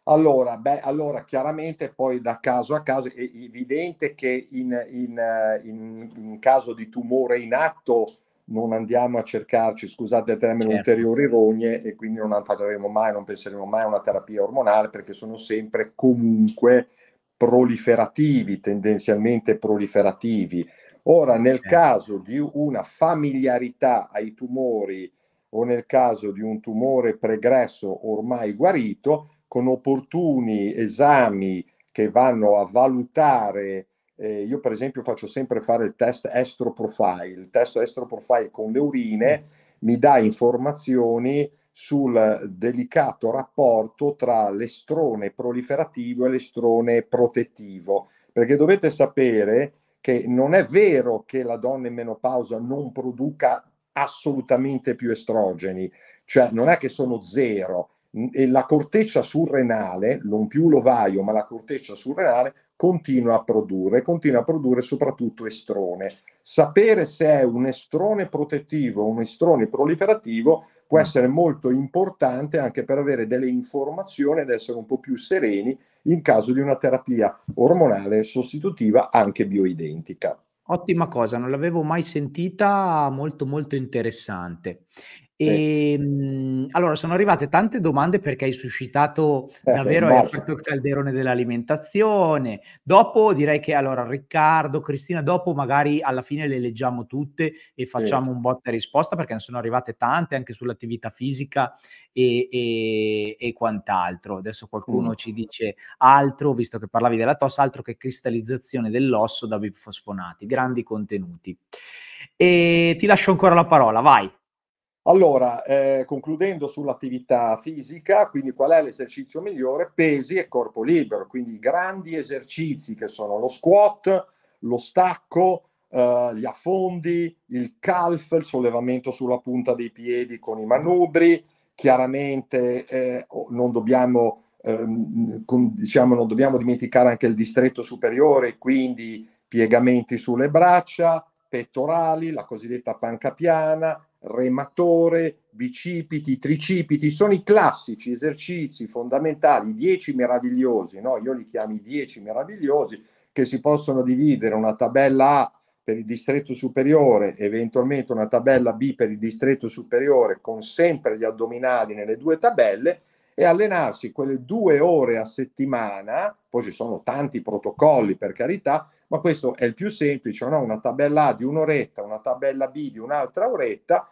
Allora, beh, allora chiaramente poi da caso a caso è evidente che in, in, eh, in, in caso di tumore in atto non andiamo a cercarci, scusate il termine, certo. ulteriori rogne e quindi non faremo mai, non penseremo mai a una terapia ormonale perché sono sempre comunque proliferativi, tendenzialmente proliferativi. Ora, ah, nel certo. caso di una familiarità ai tumori o nel caso di un tumore pregresso ormai guarito, con opportuni esami che vanno a valutare eh, io per esempio faccio sempre fare il test estro profile, il test estro profile con le urine mi dà informazioni sul delicato rapporto tra l'estrone proliferativo e l'estrone protettivo, perché dovete sapere che non è vero che la donna in menopausa non produca assolutamente più estrogeni, cioè non è che sono zero, e la corteccia surrenale, non più l'ovaio, ma la corteccia surrenale continua a produrre, continua a produrre soprattutto estrone. Sapere se è un estrone protettivo o un estrone proliferativo può mm. essere molto importante anche per avere delle informazioni ed essere un po' più sereni in caso di una terapia ormonale sostitutiva anche bioidentica. Ottima cosa, non l'avevo mai sentita, molto molto interessante. E, sì. Ehm, allora, sono arrivate tante domande perché hai suscitato eh, davvero, hai aperto il calderone dell'alimentazione. Dopo direi che allora Riccardo, Cristina, dopo magari alla fine le leggiamo tutte e facciamo sì. un botta e risposta perché ne sono arrivate tante anche sull'attività fisica e, e, e quant'altro. Adesso qualcuno mm. ci dice altro, visto che parlavi della tosse, altro che cristallizzazione dell'osso da bifosfonati, grandi contenuti. E ti lascio ancora la parola, vai. Allora, eh, concludendo sull'attività fisica, quindi qual è l'esercizio migliore? Pesi e corpo libero, quindi grandi esercizi che sono lo squat, lo stacco, eh, gli affondi, il calf, il sollevamento sulla punta dei piedi con i manubri, chiaramente eh, non, dobbiamo, ehm, diciamo, non dobbiamo dimenticare anche il distretto superiore, quindi piegamenti sulle braccia, pettorali, la cosiddetta panca piana, rematore, bicipiti, tricipiti, sono i classici esercizi fondamentali, i dieci meravigliosi, no? io li chiamo i dieci meravigliosi, che si possono dividere una tabella A per il distretto superiore, eventualmente una tabella B per il distretto superiore, con sempre gli addominali nelle due tabelle, e allenarsi quelle due ore a settimana, poi ci sono tanti protocolli per carità, ma questo è il più semplice, no? una tabella A di un'oretta, una tabella B di un'altra oretta,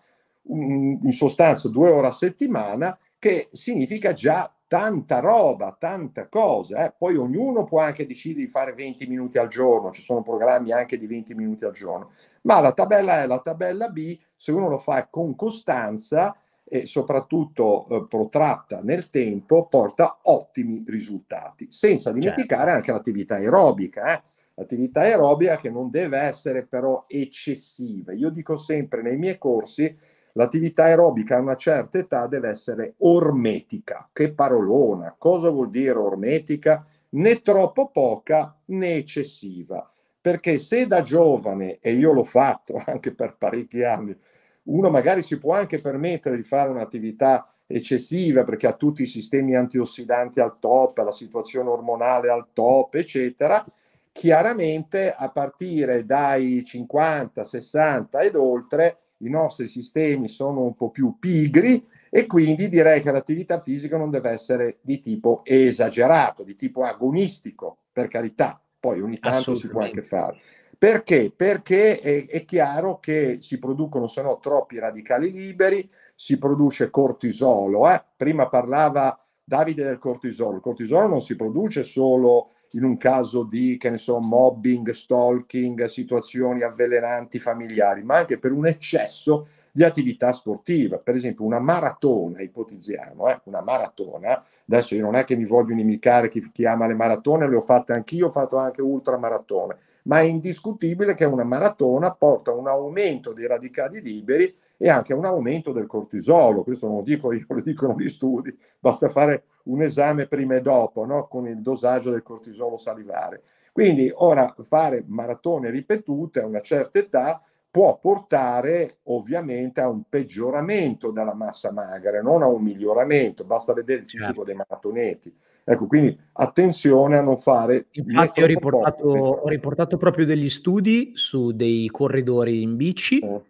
in sostanza due ore a settimana, che significa già tanta roba, tanta cosa. Eh. Poi ognuno può anche decidere di fare 20 minuti al giorno, ci sono programmi anche di 20 minuti al giorno, ma la tabella A e la tabella B, se uno lo fa con costanza e soprattutto eh, protratta nel tempo, porta ottimi risultati, senza certo. dimenticare certo. anche l'attività aerobica. Eh. L'attività aerobica che non deve essere però eccessiva. Io dico sempre nei miei corsi L'attività aerobica a una certa età deve essere ormetica. Che parolona, cosa vuol dire ormetica? Né troppo poca né eccessiva. Perché se da giovane, e io l'ho fatto anche per parecchi anni, uno magari si può anche permettere di fare un'attività eccessiva perché ha tutti i sistemi antiossidanti al top, la situazione ormonale al top, eccetera, chiaramente a partire dai 50, 60 ed oltre i nostri sistemi sono un po' più pigri e quindi direi che l'attività fisica non deve essere di tipo esagerato, di tipo agonistico, per carità, poi ogni tanto si può anche fare. Perché? Perché è, è chiaro che si producono se no troppi radicali liberi, si produce cortisolo. Eh? Prima parlava Davide del cortisolo. Il cortisolo non si produce solo in un caso di, che ne so, mobbing, stalking, situazioni avvelenanti familiari, ma anche per un eccesso di attività sportiva. Per esempio, una maratona, ipotizziamo, eh, una maratona, adesso io non è che mi voglio inimicare chi, chi ama le maratone, le ho fatte anch'io, ho fatto anche ultramaratone, ma è indiscutibile che una maratona porta un aumento dei radicali liberi e anche un aumento del cortisolo. Questo non lo dico io, lo dicono gli studi, basta fare un esame prima e dopo no? con il dosaggio del cortisolo salivare. Quindi ora fare maratone ripetute a una certa età può portare ovviamente a un peggioramento della massa magra, non a un miglioramento, basta vedere il fisico certo. dei maratoneti. Ecco, quindi attenzione a non fare... Infatti ho riportato, ho riportato proprio degli studi su dei corridori in bici eh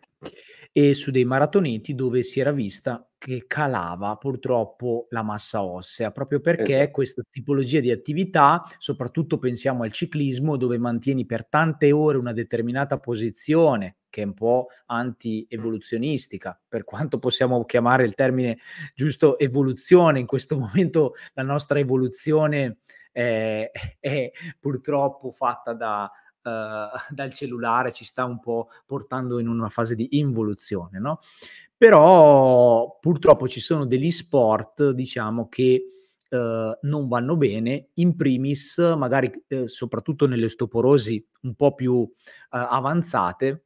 e su dei maratoneti dove si era vista che calava purtroppo la massa ossea, proprio perché esatto. questa tipologia di attività, soprattutto pensiamo al ciclismo, dove mantieni per tante ore una determinata posizione, che è un po' anti-evoluzionistica, per quanto possiamo chiamare il termine giusto evoluzione, in questo momento la nostra evoluzione è, è purtroppo fatta da, Uhm, dal cellulare ci sta un po' portando in una fase di involuzione, no? Però purtroppo ci sono degli sport, diciamo, che eh, non vanno bene, in primis magari eh, soprattutto nelle stoporosi un po' più eh, avanzate,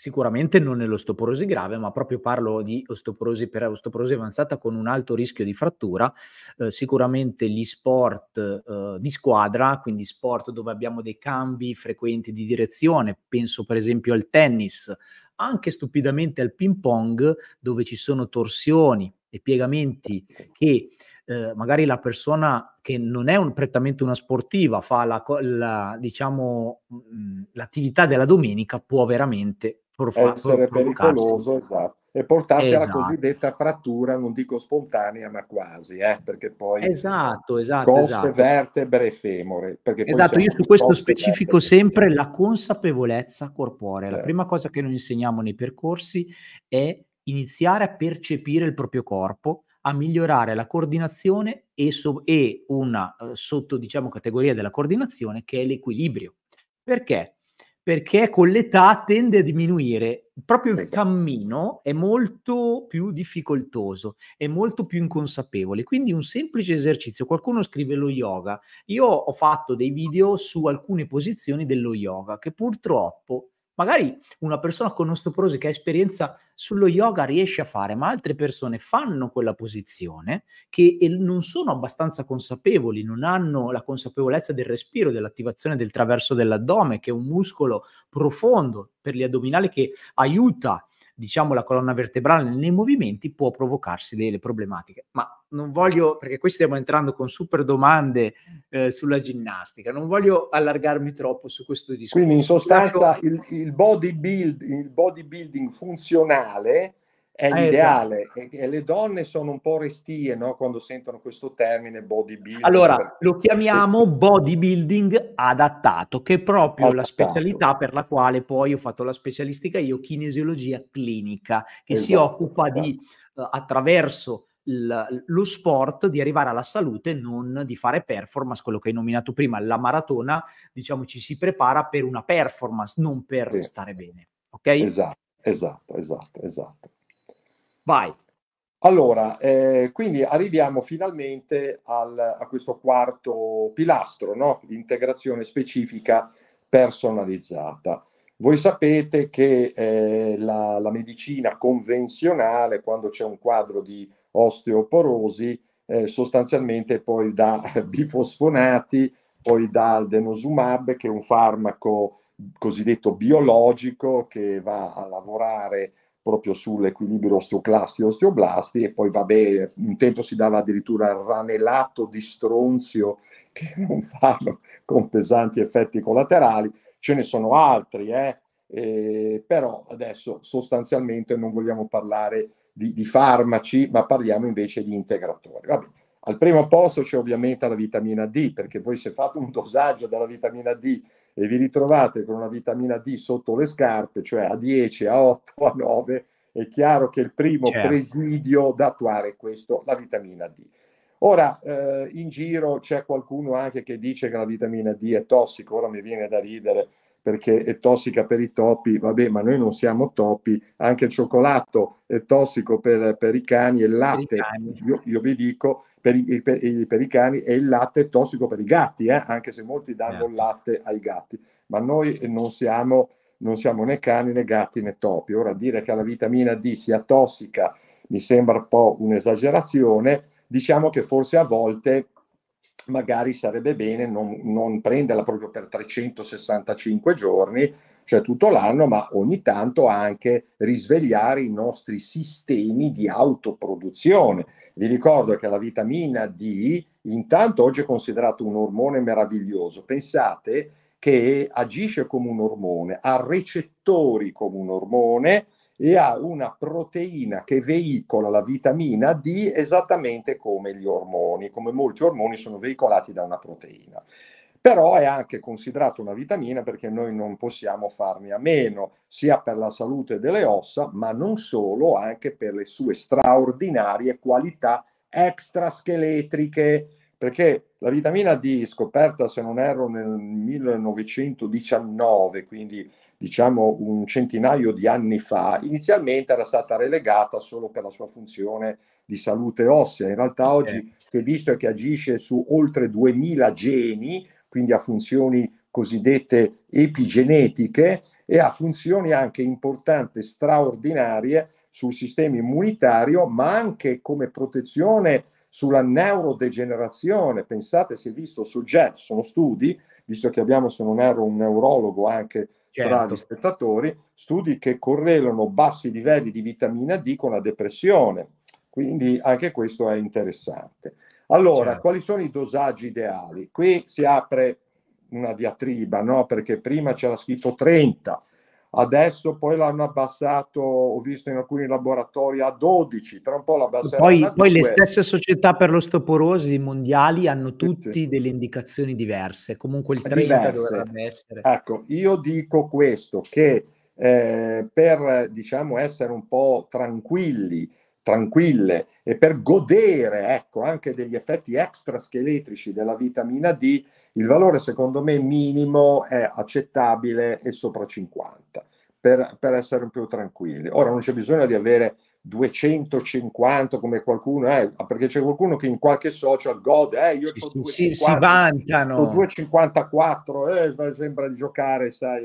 sicuramente non nell'ostoporosi grave, ma proprio parlo di ostoporosi per ostoporosi avanzata con un alto rischio di frattura, eh, sicuramente gli sport eh, di squadra, quindi sport dove abbiamo dei cambi frequenti di direzione, penso per esempio al tennis, anche stupidamente al ping pong, dove ci sono torsioni e piegamenti che eh, magari la persona che non è un, prettamente una sportiva fa la, la, diciamo, mm, l'attività della domenica può veramente profa- essere pericoloso, esatto. E portarti esatto. alla cosiddetta frattura, non dico spontanea, ma quasi, eh? perché poi esatto, esatto, coste, esatto. vertebre e femore. Esatto, io su questo specifico sempre la consapevolezza corporea. Eh. La certo. prima cosa che noi insegniamo nei percorsi è iniziare a percepire il proprio corpo, a migliorare la coordinazione e, so- e una uh, sotto diciamo, categoria della coordinazione che è l'equilibrio. Perché? perché con l'età tende a diminuire. Proprio il esatto. cammino è molto più difficoltoso, è molto più inconsapevole. Quindi un semplice esercizio, qualcuno scrive lo yoga. Io ho fatto dei video su alcune posizioni dello yoga che purtroppo magari una persona con osteoporosi che ha esperienza sullo yoga riesce a fare, ma altre persone fanno quella posizione che non sono abbastanza consapevoli, non hanno la consapevolezza del respiro, dell'attivazione del traverso dell'addome, che è un muscolo profondo per gli addominali che aiuta diciamo la colonna vertebrale nei movimenti può provocarsi delle problematiche, ma non voglio, perché qui stiamo entrando con super domande eh, sulla ginnastica, non voglio allargarmi troppo su questo discorso. Quindi in sostanza il, il, bodybuild, il bodybuilding funzionale è ah, l'ideale esatto. e, e, le donne sono un po' restie no? quando sentono questo termine bodybuilding. Allora lo chiamiamo bodybuilding adattato, che è proprio adattato. la specialità per la quale poi ho fatto la specialistica io, kinesiologia clinica, che esatto. si occupa di, esatto. eh, attraverso l- lo sport di arrivare alla salute, non di fare performance, quello che hai nominato prima, la maratona, diciamo ci si prepara per una performance, non per sì. stare bene. Ok? Esatto, esatto, esatto, esatto. Vai. Allora, eh, quindi arriviamo finalmente al, a questo quarto pilastro, no? l'integrazione specifica personalizzata. Voi sapete che eh, la, la, medicina convenzionale, quando c'è un quadro di osteoporosi, eh, sostanzialmente poi da bifosfonati, poi dal denosumab, che è un farmaco cosiddetto biologico che va a lavorare proprio sull'equilibrio osteoclasti-osteoblasti e e poi vabbè, un tempo si dava addirittura il ranelato di stronzio che non fanno con pesanti effetti collaterali, ce ne sono altri, eh? Eh, però adesso sostanzialmente non vogliamo parlare di, di farmaci, ma parliamo invece di integratori. Vabbè. Al primo posto c'è ovviamente la vitamina D, perché voi se fate un dosaggio della vitamina D e vi ritrovate con una vitamina D sotto le scarpe, cioè a 10, a 8, a 9, è chiaro che il primo certo. presidio da attuare è questo, la vitamina D. Ora, eh, in giro c'è qualcuno anche che dice che la vitamina D è tossica, ora mi viene da ridere, perché è tossica per i topi, vabbè, ma noi non siamo topi, anche il cioccolato è tossico per, per i cani e il latte, io, io, vi dico, per i, per, per i, cani e il latte è tossico per i gatti, eh? anche se molti danno il certo. latte ai gatti, ma noi non siamo, non siamo né cani né gatti né topi. Ora dire che la vitamina D sia tossica mi sembra un po' un'esagerazione, diciamo che forse a volte magari sarebbe bene non, non prenderla proprio per 365 giorni, cioè tutto l'anno, ma ogni tanto anche risvegliare i nostri sistemi di autoproduzione. Vi ricordo che la vitamina D intanto oggi è considerata un ormone meraviglioso. Pensate che agisce come un ormone, ha recettori come un ormone, e ha una proteina che veicola la vitamina D esattamente come gli ormoni, come molti ormoni sono veicolati da una proteina. Però è anche considerata una vitamina perché noi non possiamo farne a meno, sia per la salute delle ossa, ma non solo, anche per le sue straordinarie qualità extrascheletriche perché la vitamina D, scoperta se non erro nel 1919, quindi diciamo un centinaio di anni fa, inizialmente era stata relegata solo per la sua funzione di salute ossea. In realtà oggi si è visto che agisce su oltre 2000 geni, quindi ha funzioni cosiddette epigenetiche e ha funzioni anche importanti, straordinarie sul sistema immunitario, ma anche come protezione sulla neurodegenerazione. Pensate, si è visto su jet, sono studi, visto che abbiamo, se non erro, un neurologo anche certo. tra gli certo. spettatori, studi che correlano bassi livelli di vitamina D con la depressione. Quindi anche questo è interessante. Allora, certo. quali sono i dosaggi ideali? Qui si apre una diatriba, no? perché prima c'era scritto 30, Adesso poi l'hanno abbassato, ho visto in alcuni laboratori, a 12, tra un po' l'abbasseranno Poi, poi le stesse società per l'ostoporosi mondiali hanno tutti sì. delle indicazioni diverse, comunque il 30 eh, diverse. dovrebbe essere. Ecco, io dico questo, che eh, per diciamo, essere un po' tranquilli, tranquille e per godere ecco, anche degli effetti extrascheletrici della vitamina D, il valore secondo me minimo è accettabile e sopra 50 per, per essere un più tranquilli. Ora non c'è bisogno di avere 250 come qualcuno, eh, ah, perché c'è qualcuno che in qualche social gode, eh, io ho 250, si, si vantano. 254, eh, sembra di giocare, sai,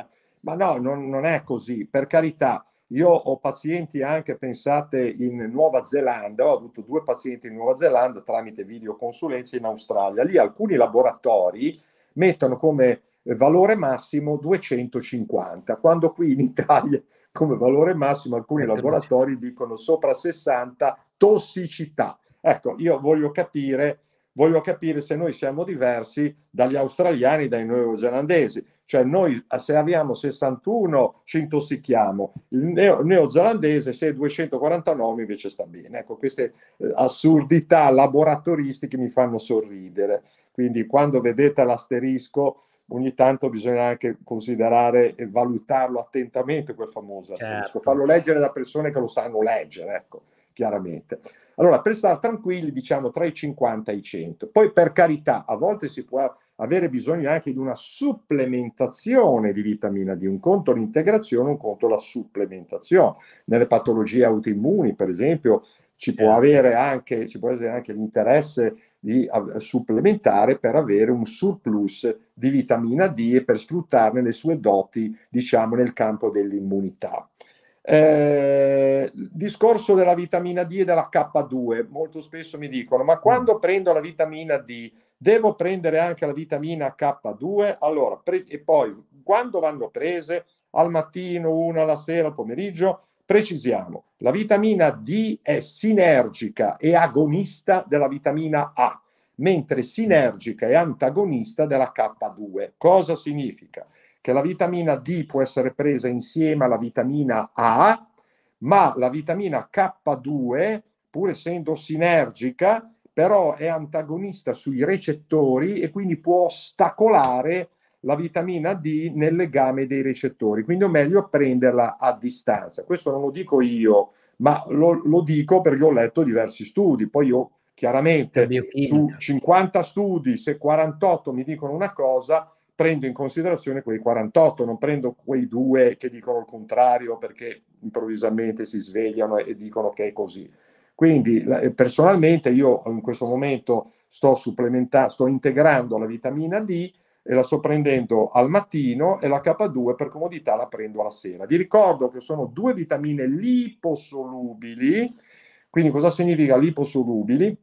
ma no, non, non è così, per carità io ho pazienti anche, pensate, in Nuova Zelanda, ho avuto due pazienti in Nuova Zelanda tramite videoconsulenza in Australia. Lì alcuni laboratori mettono come valore massimo 250, quando qui in Italia come valore massimo alcuni laboratori dicono sopra 60 tossicità. Ecco, io voglio capire, voglio capire se noi siamo diversi dagli australiani, dai neozelandesi cioè noi ah, se abbiamo 61 ci intossichiamo, il neozelandese se è 249 invece sta bene. Ecco, queste eh, assurdità laboratoristiche mi fanno sorridere. Quindi quando vedete l'asterisco ogni tanto bisogna anche considerare e valutarlo attentamente quel famoso certo. asterisco, farlo leggere da persone che lo sanno leggere, ecco, chiaramente. Allora, per stare tranquilli, diciamo tra i 50 e i 100. Poi per carità, a volte si può avere bisogno anche di una supplementazione di vitamina D, un conto l'integrazione, un conto la supplementazione. Nelle patologie autoimmuni, per esempio, ci può, certo. avere anche, ci può essere anche l'interesse di supplementare per avere un surplus di vitamina D e per sfruttarne le sue doti, diciamo, nel campo dell'immunità. Eh, discorso della vitamina D e della K2, molto spesso mi dicono, ma mm. quando prendo la vitamina D Devo prendere anche la vitamina K2? Allora, pre- e poi quando vanno prese? Al mattino, una alla sera, al pomeriggio? Precisiamo, la vitamina D è sinergica e agonista della vitamina A, mentre sinergica e antagonista della K2. Cosa significa? Che la vitamina D può essere presa insieme alla vitamina A, ma la vitamina K2, pur essendo sinergica, però è antagonista sui recettori e quindi può ostacolare la vitamina D nel legame dei recettori, quindi è meglio prenderla a distanza. Questo non lo dico io, ma lo, lo dico perché ho letto diversi studi, poi io chiaramente su 50 studi, se 48 mi dicono una cosa, prendo in considerazione quei 48, non prendo quei due che dicono il contrario perché improvvisamente si svegliano e dicono che è così. Quindi eh, personalmente io eh, in questo momento sto, supplementa- sto integrando la vitamina D e la sto prendendo al mattino e la K2 per comodità la prendo alla sera. Vi ricordo che sono due vitamine liposolubili, quindi cosa significa liposolubili?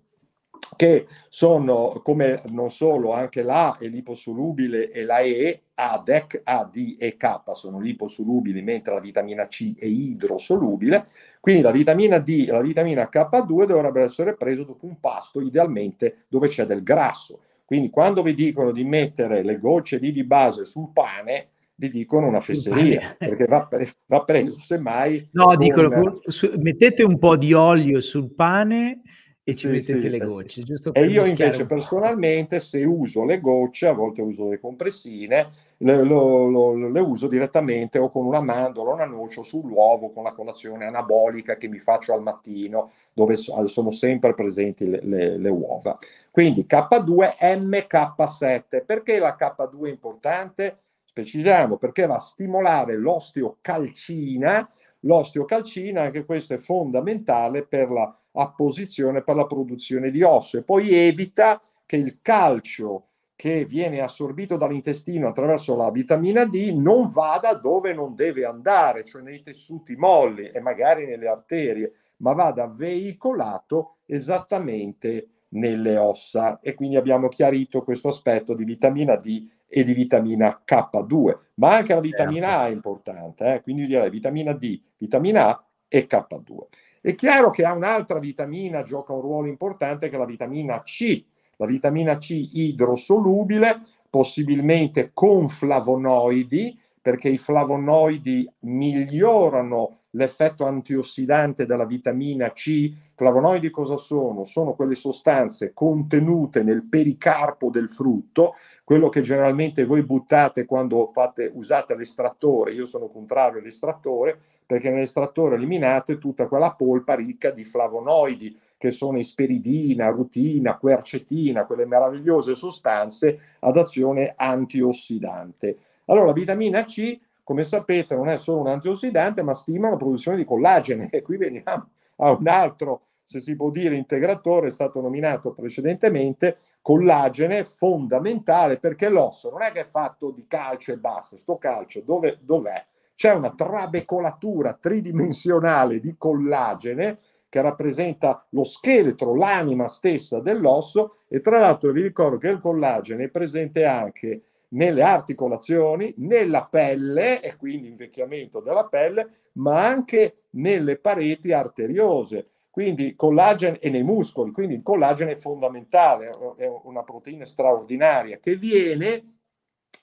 che sono come non solo anche l'A è liposolubile e la E, ADEC, A, D e K sono liposolubili mentre la vitamina C è idrosolubile, quindi la vitamina D e la vitamina K2 dovrebbero essere prese dopo un pasto idealmente dove c'è del grasso. Quindi quando vi dicono di mettere le gocce di, di base sul pane, vi dicono una fesseria, perché va, pre- va preso semmai... No, con... dicono, mettete un po' di olio sul pane e ci sì, mettete sì, le eh, gocce, sì. giusto? e io invece personalmente se uso le gocce, a volte uso le compressine, le, lo, lo, le uso direttamente o con una mandorla o una noce o sull'uovo con la colazione anabolica che mi faccio al mattino dove sono sempre presenti le, le, le uova. Quindi K2 MK7. Perché la K2 è importante? Specifichiamo perché va a stimolare l'osteocalcina. L'osteocalcina, anche questo è fondamentale per la apposizione per la produzione di osso e poi evita che il calcio che viene assorbito dall'intestino attraverso la vitamina D non vada dove non deve andare, cioè nei tessuti molli e magari nelle arterie, ma vada veicolato esattamente nelle ossa e quindi abbiamo chiarito questo aspetto di vitamina D e di vitamina K2, ma anche la vitamina A è certo. importante, eh? quindi direi vitamina D, vitamina A e K2. È chiaro che ha un'altra vitamina, gioca un ruolo importante, che è la vitamina C, la vitamina C idrosolubile, possibilmente con flavonoidi, perché i flavonoidi migliorano l'effetto antiossidante della vitamina C. Flavonoidi cosa sono? Sono quelle sostanze contenute nel pericarpo del frutto, quello che generalmente voi buttate quando fate, usate l'estrattore, io sono contrario all'estrattore, perché nell'estrattore eliminate tutta quella polpa ricca di flavonoidi che sono isperidina, rutina, quercetina, quelle meravigliose sostanze ad azione antiossidante. Allora, la vitamina C, come sapete, non è solo un antiossidante, ma stimola la produzione di collagene. E qui veniamo a un altro, se si può dire, integratore, è stato nominato precedentemente, collagene fondamentale perché l'osso non è che è fatto di calcio e basta, sto calcio dove, dov'è? c'è una trabecolatura tridimensionale di collagene che rappresenta lo scheletro, l'anima stessa dell'osso e tra l'altro vi ricordo che il collagene è presente anche nelle articolazioni, nella pelle e quindi invecchiamento della pelle, ma anche nelle pareti arteriose. Quindi collagene e nei muscoli, quindi il collagene è fondamentale, è una proteina straordinaria che viene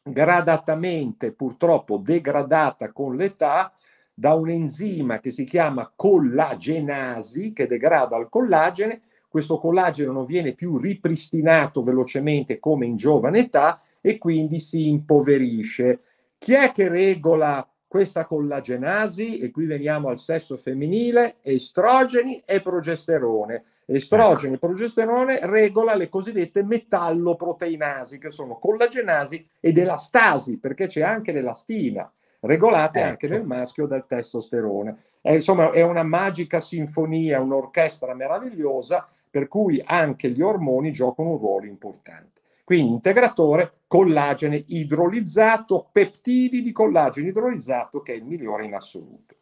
gradatamente purtroppo degradata con l'età da un enzima che si chiama collagenasi che degrada il collagene, questo collagene non viene più ripristinato velocemente come in giovane età e quindi si impoverisce. Chi è che regola questa collagenasi, e qui veniamo al sesso femminile, estrogeni e progesterone. Estrogeni e ecco. progesterone regola le cosiddette metalloproteinasi, che sono collagenasi ed elastasi, perché c'è anche l'elastina, regolate anche ecco. nel maschio dal testosterone. È, eh, insomma, è una magica sinfonia, un'orchestra meravigliosa, per cui anche gli ormoni giocano un ruolo importante. Quindi integratore, collagene idrolizzato, peptidi di collagene idrolizzato che è il migliore in assoluto.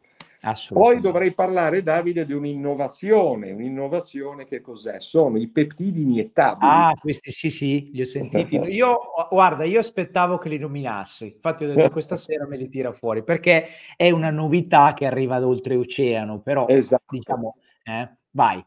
Poi dovrei parlare, Davide, di un'innovazione. Un'innovazione che cos'è? Sono i peptidi iniettabili. Ah, questi sì, sì, li ho sentiti. Io, guarda, io aspettavo che li nominassi. Infatti ho detto questa sera me li tira fuori, perché è una novità che arriva da oltreoceano, però esatto. diciamo, eh, vai.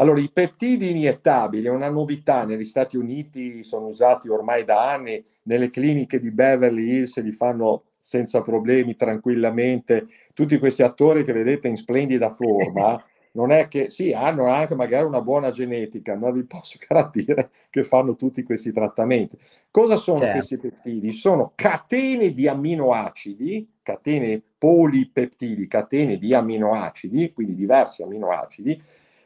Allora, i peptidi iniettabili è una novità, negli Stati Uniti sono usati ormai da anni, nelle cliniche di Beverly Hills li fanno senza problemi, tranquillamente. Tutti questi attori che vedete in splendida forma, non è che sì, hanno anche magari una buona genetica, ma vi posso garantire che fanno tutti questi trattamenti. Cosa sono certo. questi peptidi? Sono catene di amminoacidi, catene polipeptidi, catene di amminoacidi, quindi diversi amminoacidi,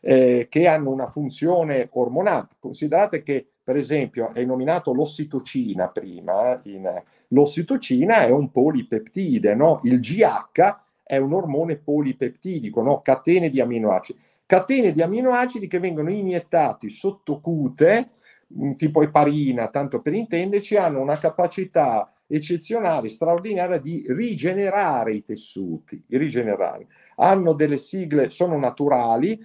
eh, che hanno una funzione ormonale. Considerate che, per esempio, è nominato l'ossitocina prima, in, l'ossitocina è un polipeptide, no? il GH è un ormone polipeptidico, no? catene di aminoacidi. Catene di aminoacidi che vengono iniettati sottocute, mm, tipo eparina, tanto per intenderci, hanno una capacità eccezionale, straordinaria di rigenerare i tessuti, rigenerare. Hanno delle sigle, sono naturali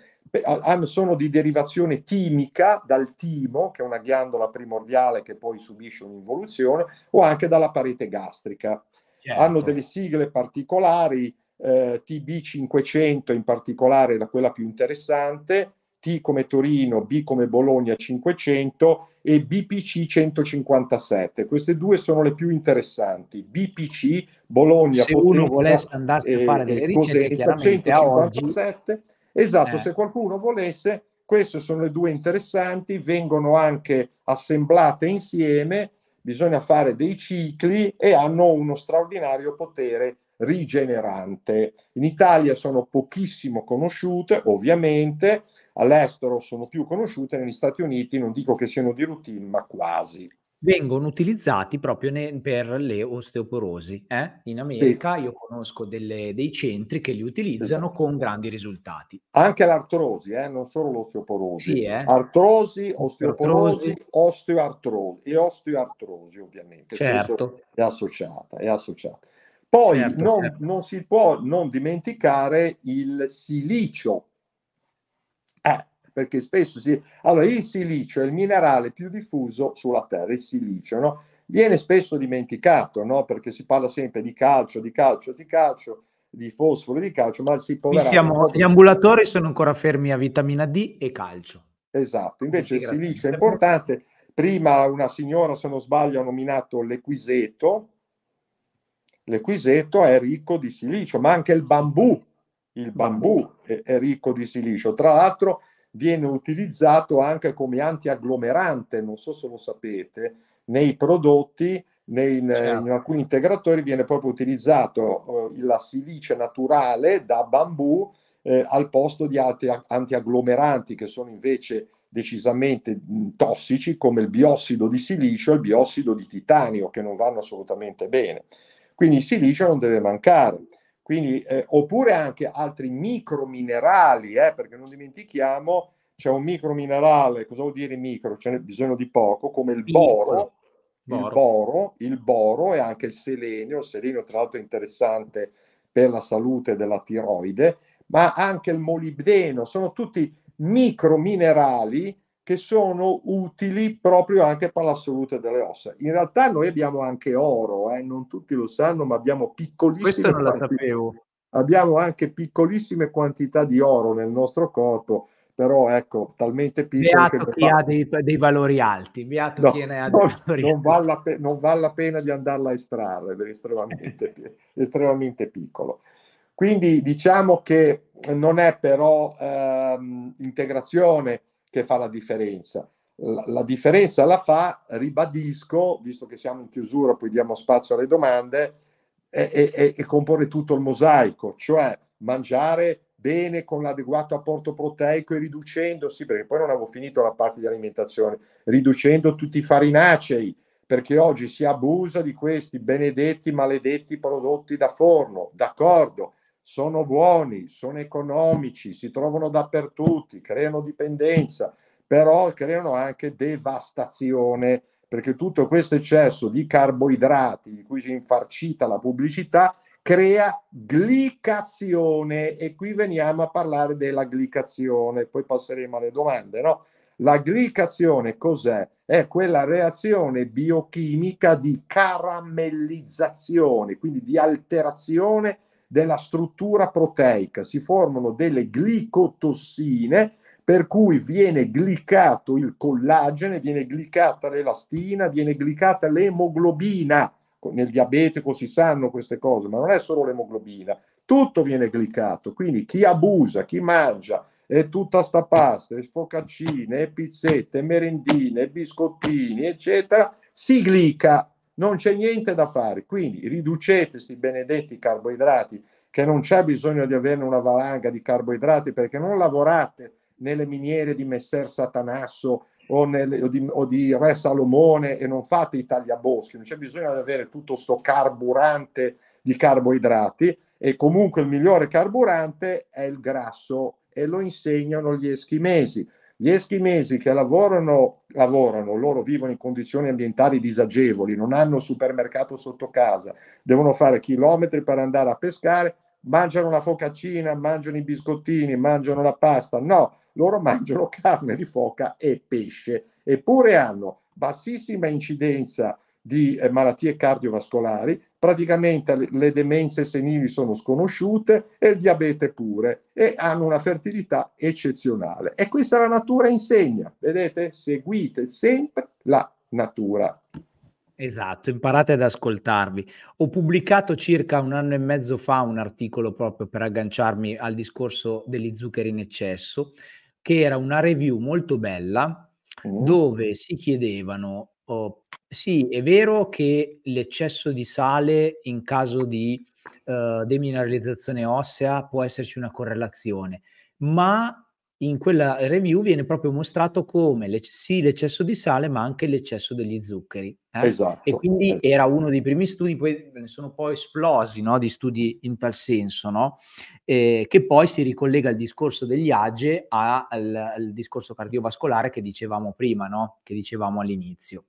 sono di derivazione timica dal timo, che è una ghiandola primordiale che poi subisce un'involuzione, o anche dalla parete gastrica. Certo. Hanno delle sigle particolari, eh, TB500 in particolare è quella più interessante, T come Torino, B come Bologna 500 e BPC 157. Queste due sono le più interessanti. BPC Bologna Se Potenza, uno volesse andarsi a fare delle ricerche Cosenza, chiaramente 157, oggi Esatto, eh. se qualcuno volesse, queste sono le due interessanti, vengono anche assemblate insieme, bisogna fare dei cicli e hanno uno straordinario potere rigenerante. In Italia sono pochissimo conosciute, ovviamente, all'estero sono più conosciute, negli Stati Uniti non dico che siano di routine, ma quasi vengono utilizzati proprio ne- per le osteoporosi. Eh? In America sì. io conosco delle, dei centri che li utilizzano esatto. con grandi risultati. Anche l'artrosi, eh? non solo l'osteoporosi. Sì, eh? Artrosi, osteoporosi, osteoartrosi e osteoartrosi ovviamente. Certo. È associata, è associata. Poi certo, non, certo. non si può non dimenticare il silicio perché spesso si... Allora, il silicio è il minerale più diffuso sulla Terra, il silicio, no? Viene spesso dimenticato, no? Perché si parla sempre di calcio, di calcio, di calcio, di fosforo, di calcio, ma si poverà... Siamo, gli ambulatori sono ancora fermi a vitamina D e calcio. Esatto, invece il silicio è importante. Prima una signora, se non sbaglio, ha nominato l'equiseto. L'equiseto è ricco di silicio, ma anche il bambù. Il bambù è, è ricco di silicio. Tra l'altro, viene utilizzato anche come antiagglomerante, non so se lo sapete, nei prodotti, nei, certo. in alcuni integratori viene proprio utilizzato eh, la silice naturale da bambù eh, al posto di altri antiagglomeranti che sono invece decisamente mm, tossici come il biossido di silicio e il biossido di titanio che non vanno assolutamente bene. Quindi il silicio non deve mancare. Quindi, eh, oppure anche altri microminerali, eh, perché non dimentichiamo, c'è un microminerale, cosa vuol dire micro? Ce n'è bisogno di poco, come il boro, boro. Il, boro, il boro e anche il selenio, il selenio tra l'altro è interessante per la salute della tiroide, ma anche il molibdeno, sono tutti microminerali che sono utili proprio anche per la salute delle ossa. In realtà noi abbiamo anche oro, eh? non tutti lo sanno, ma abbiamo piccolissime, sapevo. abbiamo anche piccolissime quantità di oro nel nostro corpo però ecco, talmente piccolo Beato che chi fa... ha dei, dei, valori alti, beato no, chi ne ha no, dei valori non alti. Val pe- non vale la pena di andarla a estrarre, è estremamente, estremamente piccolo. Quindi diciamo che non è però ehm, integrazione che fa la differenza. La, la differenza la fa, ribadisco, visto che siamo in chiusura, poi diamo spazio alle domande, e, e, e comporre tutto il mosaico, cioè mangiare bene con l'adeguato apporto proteico e riducendosi, perché poi non avevo finito la parte di alimentazione, riducendo tutti i farinacei, perché oggi si abusa di questi benedetti, maledetti prodotti da forno, d'accordo, sono buoni, sono economici, si trovano dappertutto, creano dipendenza, però creano anche devastazione, perché tutto questo eccesso di carboidrati di cui si infarcita la pubblicità crea glicazione e qui veniamo a parlare della glicazione, poi passeremo alle domande, no? La glicazione cos'è? È quella reazione biochimica di caramellizzazione, quindi di alterazione della struttura proteica, si formano delle glicotossine per cui viene glicato il collagene, viene glicata l'elastina, viene glicata l'emoglobina. Nel diabetico si sanno queste cose, ma non è solo l'emoglobina, tutto viene glicato. Quindi chi abusa, chi mangia e tutta sta pasta, e focaccine, e pizzette, e merendine, e biscottini, eccetera, si glica non c'è niente da fare, quindi riducete questi benedetti carboidrati, che non c'è bisogno di averne una valanga di carboidrati perché non lavorate nelle miniere di Messer Satanasso o, nel, o, di, o di, Re Salomone e non fate i tagliaboschi, non c'è bisogno di avere tutto questo carburante di carboidrati e comunque il migliore carburante è il grasso e lo insegnano gli eschimesi. Gli eschimesi che lavorano, lavorano, loro vivono in condizioni ambientali disagevoli, non hanno supermercato sotto casa, devono fare chilometri per andare a pescare, mangiano la focaccina, mangiano i biscottini, mangiano la pasta. No, loro mangiano carne di foca e pesce, eppure hanno bassissima incidenza di eh, malattie cardiovascolari, praticamente le, demenze senili sono sconosciute e il diabete pure e hanno una fertilità eccezionale. E questa la natura insegna, vedete? Seguite sempre la natura. Esatto, imparate ad ascoltarvi. Ho pubblicato circa un anno e mezzo fa un articolo proprio per agganciarmi al discorso degli zuccheri in eccesso, che era una review molto bella mm. dove si chiedevano Oh, sì, è vero che l'eccesso di sale in caso di uh, demineralizzazione ossea può esserci una correlazione, ma in quella review viene proprio mostrato come le, sì l'eccesso di sale, ma anche l'eccesso degli zuccheri. Eh? Esatto. E quindi esatto. era uno dei primi studi, poi ne sono poi esplosi no? di studi in tal senso, no? eh, che poi si ricollega al discorso degli AGE al, al discorso cardiovascolare che dicevamo prima, no? che dicevamo all'inizio.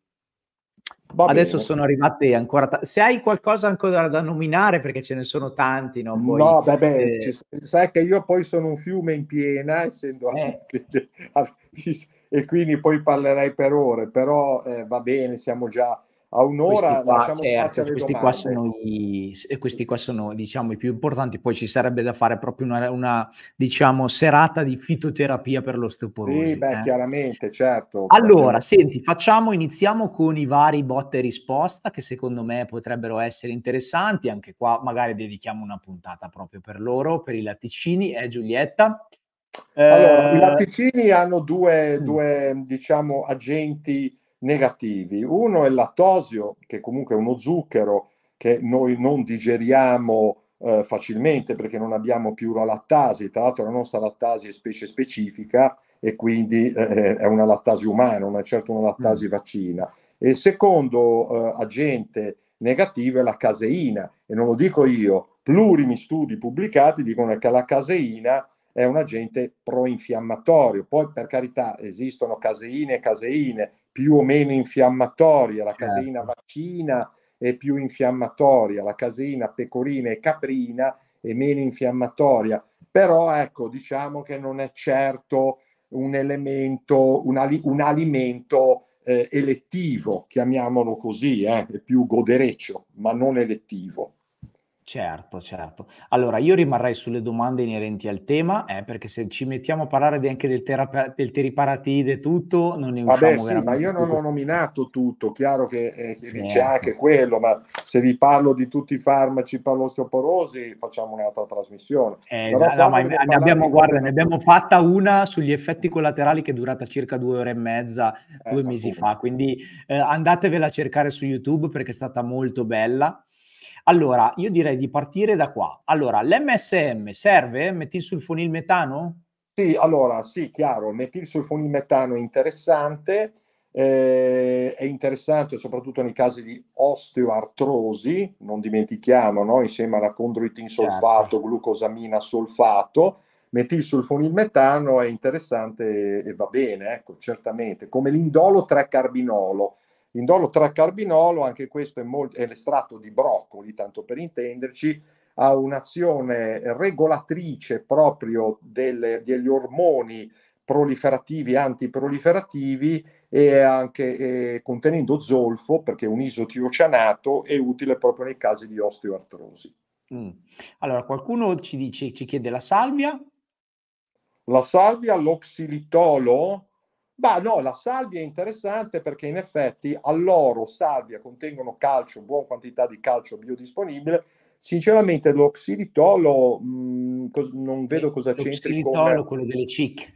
Va Adesso bene. sono arrivati ancora. T- se hai qualcosa ancora da nominare, perché ce ne sono tanti, no? Poi, no, vabbè, eh... ci, sai che io poi sono un fiume in piena, essendo eh. e quindi poi parlerei per ore, però eh, va bene, siamo già a un'ora questi qua, certo, questi, qua sono, i, questi qua sono diciamo, i, più importanti poi ci sarebbe da fare proprio una, una diciamo, serata di fitoterapia per lo l'osteoporosi sì beh eh. chiaramente certo allora perché... senti facciamo iniziamo con i vari botte e risposta che secondo me potrebbero essere interessanti anche qua magari dedichiamo una puntata proprio per loro per i latticini eh Giulietta allora, eh... i latticini hanno due, mm. due diciamo, agenti negativi. Uno è il lattosio, che comunque è uno zucchero che noi non digeriamo eh, facilmente perché non abbiamo più la lattasi, tra l'altro la nostra lattasi è specie specifica e quindi eh, è una lattasi umana, non è certo una lattasi mm. vaccina. E il secondo eh, agente negativo è la caseina, e non lo dico io, plurimi studi pubblicati dicono che la caseina è un agente proinfiammatorio. Poi, per carità, esistono caseine e caseine, più o meno infiammatoria, la certo. caseina vaccina è più infiammatoria, la caseina pecorina e caprina è meno infiammatoria, però ecco diciamo che non è certo un elemento, un, ali, un alimento eh, elettivo, chiamiamolo così, eh, è più godereccio, ma non elettivo. Certo, certo. Allora, io rimarrei sulle domande inerenti al tema, eh, perché se ci mettiamo a parlare anche del, terap- del teriparatide e tutto, non ne usciamo Vabbè, sì, ma io non ho nominato tutto, chiaro che, eh, sì. c'è certo. anche quello, ma se vi parlo di tutti i farmaci per l'osteoporosi facciamo un'altra trasmissione. Eh, no, ma ne abbiamo, guarda, ne abbiamo fatta una sugli effetti collaterali che è durata circa due ore e mezza, eh, due mesi appunto. fa, quindi eh, andatevela a cercare su YouTube perché è stata molto bella. Allora, io direi di partire da qua. Allora, l'MSM serve? metano? Sì, allora, sì, chiaro, metano è interessante, eh, è interessante soprattutto nei casi di osteoartrosi, non dimentichiamo, no? insieme alla condroitin certo. solfato, certo. glucosamina solfato, metil metano è interessante e va bene, ecco, certamente, come l'indolo 3-carbinolo Indolo 3-carbinolo, anche questo è, molto, è l'estratto di broccoli, tanto per intenderci, ha un'azione regolatrice proprio delle, degli ormoni proliferativi e antiproliferativi e anche eh, contenendo zolfo, perché un isotiocianato è utile proprio nei casi di osteoartrosi. Mm. Allora, qualcuno ci dice, ci chiede la salvia? La salvia, l'oxilitolo, Beh, no, la salvia è interessante perché in effetti all'oro salvia contengono calcio, buona quantità di calcio biodisponibile. Sinceramente, lo xilitolo mm, non vedo cosa lo c'entri. Lo xilitolo, quello delle cicche.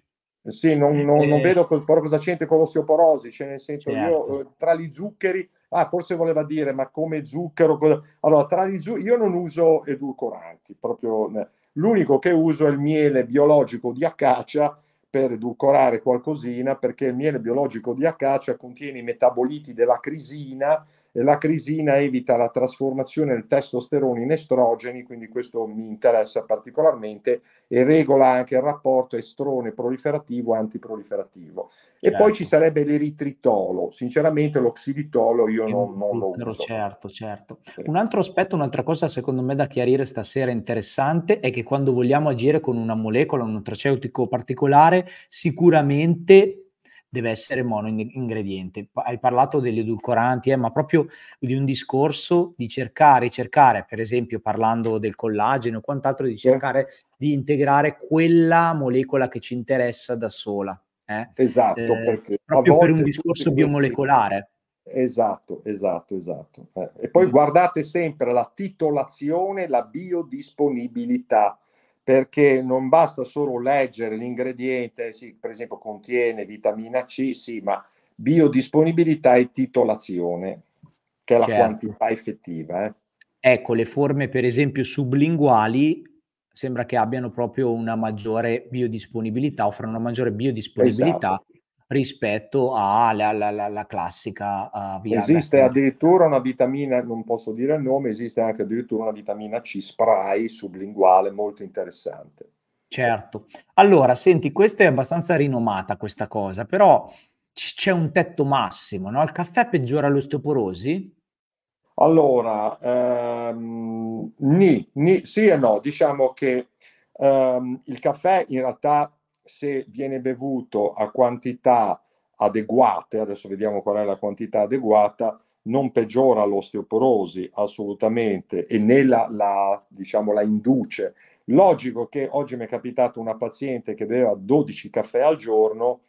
Sì, non, non, non eh. vedo però cosa c'entri con l'osteoporosi, cioè nel senso certo. io eh, tra gli zuccheri, ah, forse voleva dire, ma come zucchero? Cosa... Allora, tra gli zuccheri, io non uso edulcoranti, proprio eh, l'unico che uso è il miele biologico di acacia per edulcorare qualcosina perché il miele biologico di acacia contiene i metaboliti della crisina la crisina evita la trasformazione del testosterone in estrogeni, quindi questo mi interessa particolarmente, e regola anche il rapporto estrone proliferativo-antiproliferativo. E certo. poi ci certo. sarebbe l'eritritolo, sinceramente l'oxiditolo io eh, non, non lo uso. Certo, certo. Sì. Un altro aspetto, un'altra cosa secondo me da chiarire stasera interessante è che quando vogliamo agire con una molecola, un nutraceutico particolare, sicuramente deve essere mono ingrediente. Hai parlato degli edulcoranti, eh, ma proprio di un discorso di cercare, cercare, per esempio parlando del collagene o quant'altro, di cercare sì. di integrare quella molecola che ci interessa da sola. Eh? Esatto, eh, perché proprio per un discorso biomolecolare. Esatto, esatto, esatto. Eh. E poi mm. guardate sempre la titolazione, la biodisponibilità perché non basta solo leggere l'ingrediente, sì, per esempio contiene vitamina C, sì, ma biodisponibilità e titolazione, che è la certo. quantità effettiva. Eh. Ecco, le forme per esempio sublinguali sembra che abbiano proprio una maggiore biodisponibilità, offrono una maggiore biodisponibilità esatto rispetto alla classica uh, via. Esiste via. addirittura una vitamina, non posso dire il nome, esiste anche addirittura una vitamina C spray sublinguale molto interessante. Certo. Allora, senti, questa è abbastanza rinomata questa cosa, però c'è un tetto massimo, no? Il caffè peggiora l'osteoporosi? Allora, ehm, ni, ni, sì e no, diciamo che ehm, il caffè in realtà se viene bevuto a quantità adeguate, adesso vediamo qual è la quantità adeguata, non peggiora l'osteoporosi assolutamente e né la, la, diciamo, la induce. Logico che oggi mi è capitato una paziente che beveva 12 caffè al giorno,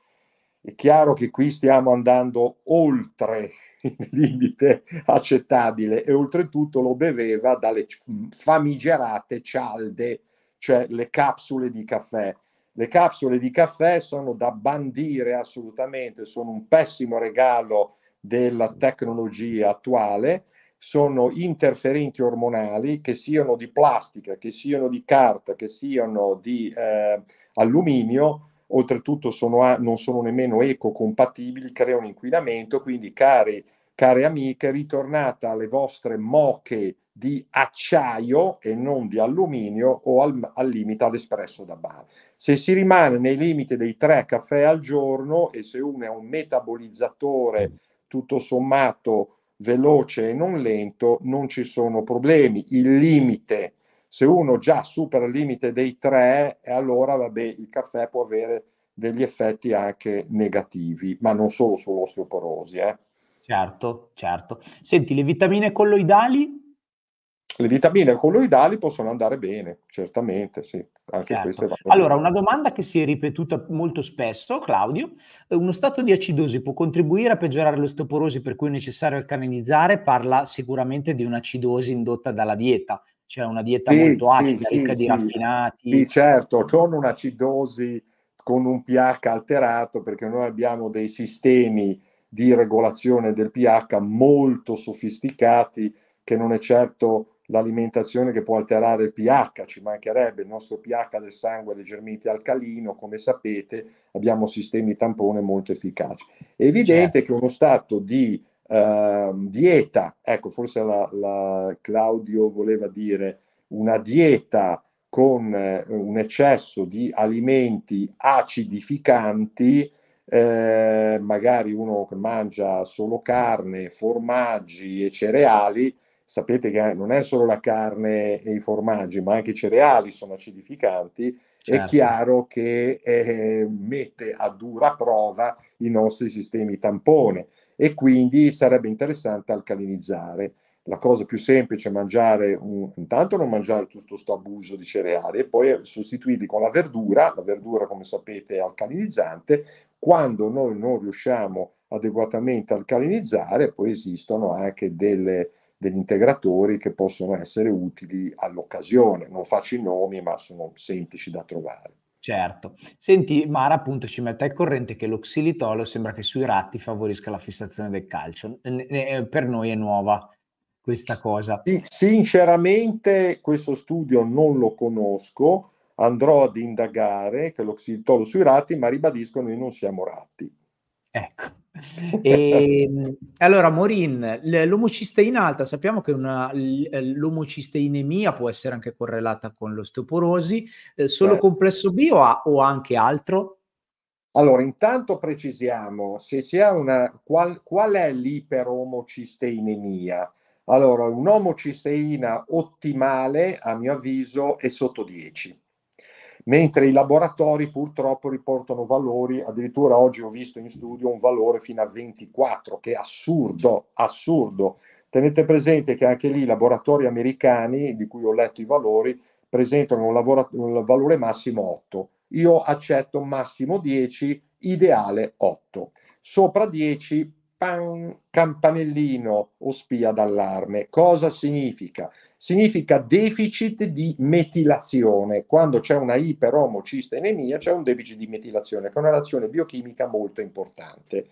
è chiaro che qui stiamo andando oltre il limite accettabile e oltretutto lo beveva dalle mm, famigerate cialde, cioè le capsule di caffè. Le capsule di caffè sono da bandire assolutamente, sono un pessimo regalo della tecnologia attuale, sono interferenti ormonali che siano di plastica, che siano di carta, che siano di eh, alluminio, oltretutto sono a, non sono nemmeno ecocompatibili, creano inquinamento, quindi cari, care amiche, ritornate alle vostre moche di acciaio e non di alluminio o al, al limite all'espresso da bar. Se si rimane nei limiti dei tre caffè al giorno e se uno è un metabolizzatore mm. tutto sommato veloce e non lento, non ci sono problemi. Il limite, se uno già supera il limite dei tre, eh, allora vabbè, il caffè può avere degli effetti anche negativi, ma non solo sull'osteoporosi. Eh. Certo, certo. Senti, le vitamine colloidali? Le vitamine colloidali possono andare bene, certamente, sì. Certo. Allora, una domanda che si è ripetuta molto spesso, Claudio, eh, uno stato di acidosi può contribuire a peggiorare l'osteoporosi per cui è necessario alcalinizzare? Parla sicuramente di un'acidosi indotta dalla dieta, cioè una dieta sì, molto acida, sì, ricca sì, di raffinati. Sì, certo, non un'acidosi con un pH alterato perché noi abbiamo dei sistemi di regolazione del pH molto sofisticati che non è certo l'alimentazione che può alterare il pH, ci mancherebbe il nostro pH del sangue leggermente alcalino, come sapete abbiamo sistemi tampone molto efficaci. È evidente certo. che uno stato di eh, dieta, ecco forse la, la Claudio voleva dire una dieta con eh, un eccesso di alimenti acidificanti, eh, magari uno che mangia solo carne, formaggi e cereali, sapete che non è solo la carne e i formaggi, ma anche i cereali sono acidificanti, certo. è chiaro che eh, mette a dura prova i nostri sistemi tampone e quindi sarebbe interessante alcalinizzare. La cosa più semplice è mangiare, un, intanto non mangiare tutto questo abuso di cereali e poi sostituirli con la verdura, la verdura come sapete è alcalinizzante, quando noi non riusciamo adeguatamente a alcalinizzare poi esistono anche delle, degli integratori che possono essere utili all'occasione. Non faccio i nomi, ma sono semplici da trovare. Certo. Senti, Mara appunto ci mette al corrente che lo xilitolo sembra che sui ratti favorisca la fissazione del calcio. Eh, per noi è nuova questa cosa. Sinceramente questo studio non lo conosco, andrò ad indagare che lo xilitolo sui ratti, ma ribadisco noi non siamo ratti. Ecco. E, ehm, allora, Morin, l'omocisteina alta, sappiamo che una, l'omocisteinemia può essere anche correlata con l'osteoporosi, eh, solo Beh. Certo. complesso B o, o, anche altro? Allora, intanto precisiamo se si ha una, qual, qual è l'iperomocisteinemia. Allora, un'omocisteina ottimale, a mio avviso, è sotto 10 mentre i laboratori purtroppo riportano valori, addirittura oggi ho visto in studio un valore fino a 24, che è assurdo, assurdo. Tenete presente che anche lì i laboratori americani, di cui ho letto i valori, presentano un, lavora- un valore massimo 8. Io accetto massimo 10, ideale 8. Sopra 10 pan, campanellino o spia d'allarme. Cosa significa? Significa deficit di metilazione. Quando c'è una iperomocistenemia c'è un deficit di metilazione, che è una reazione biochimica molto importante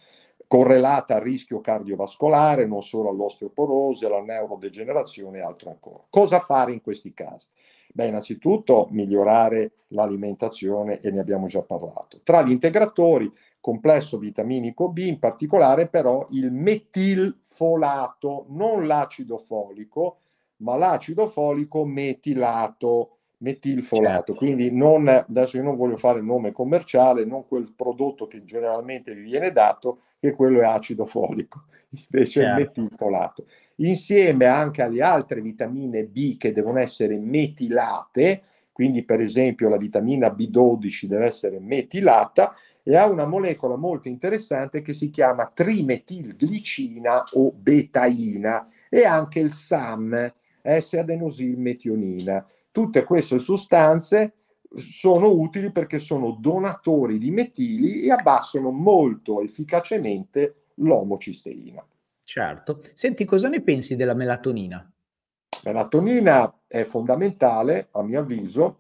correlata al rischio cardiovascolare, non solo all'osteoporosi, alla neurodegenerazione e altro ancora. Cosa fare in questi casi? Beh, innanzitutto migliorare l'alimentazione e ne abbiamo già parlato. Tra gli integratori complesso vitaminico B, in particolare però il metilfolato, non l'acido folico, ma l'acido folico metilato, metilfolato. Certo. Quindi non, adesso io non voglio fare il nome commerciale, non quel prodotto che generalmente vi viene dato, che quello è acido folico, invece certo. è metilfolato. Insieme anche alle altre vitamine B che devono essere metilate, quindi per esempio la vitamina B12 deve essere metilata, e ha una molecola molto interessante che si chiama trimetilglicina o betaina e anche il SAM, S-adenosilmetionina. Tutte queste sostanze sono utili perché sono donatori di metili e abbassano molto efficacemente l'omocisteina. Certo. Senti, cosa ne pensi della melatonina? Melatonina è fondamentale, a mio avviso,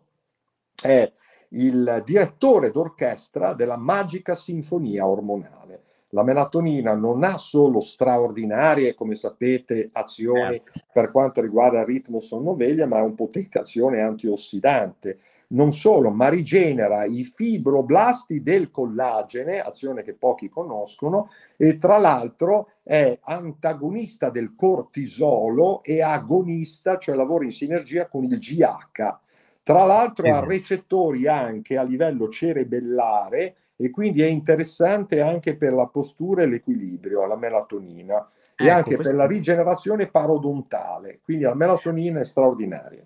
è il direttore d'orchestra della magica sinfonia ormonale. La melatonina non ha solo straordinarie, come sapete, azioni certo. per quanto riguarda il ritmo sonnoveglia, ma è un potente azione antiossidante. Non solo, ma rigenera i fibroblasti del collagene, azione che pochi conoscono, e tra l'altro è antagonista del cortisolo e agonista, cioè lavora in sinergia con il GH, tra l'altro esatto. ha recettori anche a livello cerebellare e quindi è interessante anche per la postura e l'equilibrio, la melatonina, ecco, e anche questo... per la rigenerazione parodontale. Quindi la melatonina è straordinaria.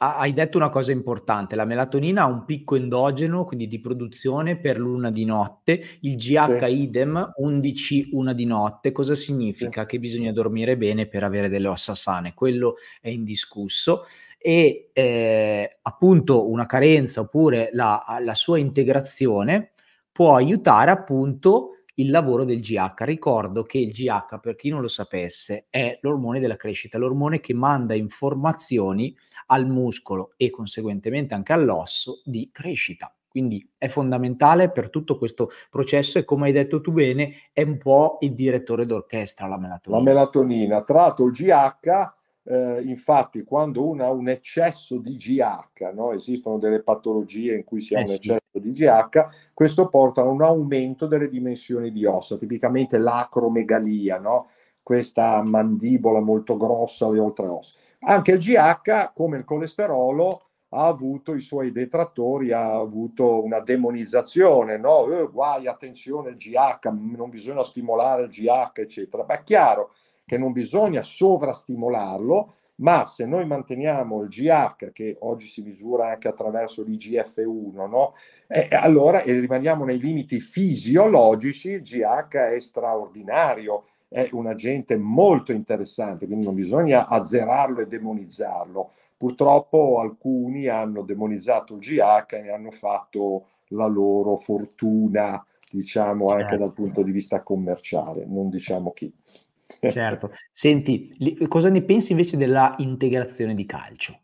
Hai detto una cosa importante, la melatonina ha un picco endogeno, quindi di produzione per l'una di notte, il GH sì. idem 11 una di notte, cosa significa? Sì. Che bisogna dormire bene per avere delle ossa sane, quello è indiscusso e eh, appunto una carenza oppure la, la sua integrazione può aiutare appunto il lavoro del GH. Ricordo che il GH, per chi non lo sapesse, è l'ormone della crescita, l'ormone che manda informazioni al muscolo e conseguentemente anche all'osso di crescita. Quindi è fondamentale per tutto questo processo e come hai detto tu bene, è un po' il direttore d'orchestra la melatonina. La melatonina, tra l'altro il GH eh, infatti quando uno ha un eccesso di GH, no? esistono delle patologie in cui si ha eh un sì. eccesso di GH, questo porta a un aumento delle dimensioni di ossa, tipicamente l'acromegalia, no? questa mandibola molto grossa, oltre ossa. Anche il GH, come il colesterolo, ha avuto i suoi detrattori, ha avuto una demonizzazione, no? Eh, guai, attenzione il GH, non bisogna stimolare il GH, eccetera. Ma è chiaro, che non bisogna sovrastimolarlo, ma se noi manteniamo il GH, che oggi si misura anche attraverso l'IGF1, no? eh, allora e rimaniamo nei limiti fisiologici, il GH è straordinario, è un agente molto interessante, quindi non bisogna azzerarlo e demonizzarlo. Purtroppo alcuni hanno demonizzato il GH e ne hanno fatto la loro fortuna, diciamo anche certo. dal punto di vista commerciale, non diciamo chi. Certo. Senti, cosa ne pensi invece della integrazione di calcio?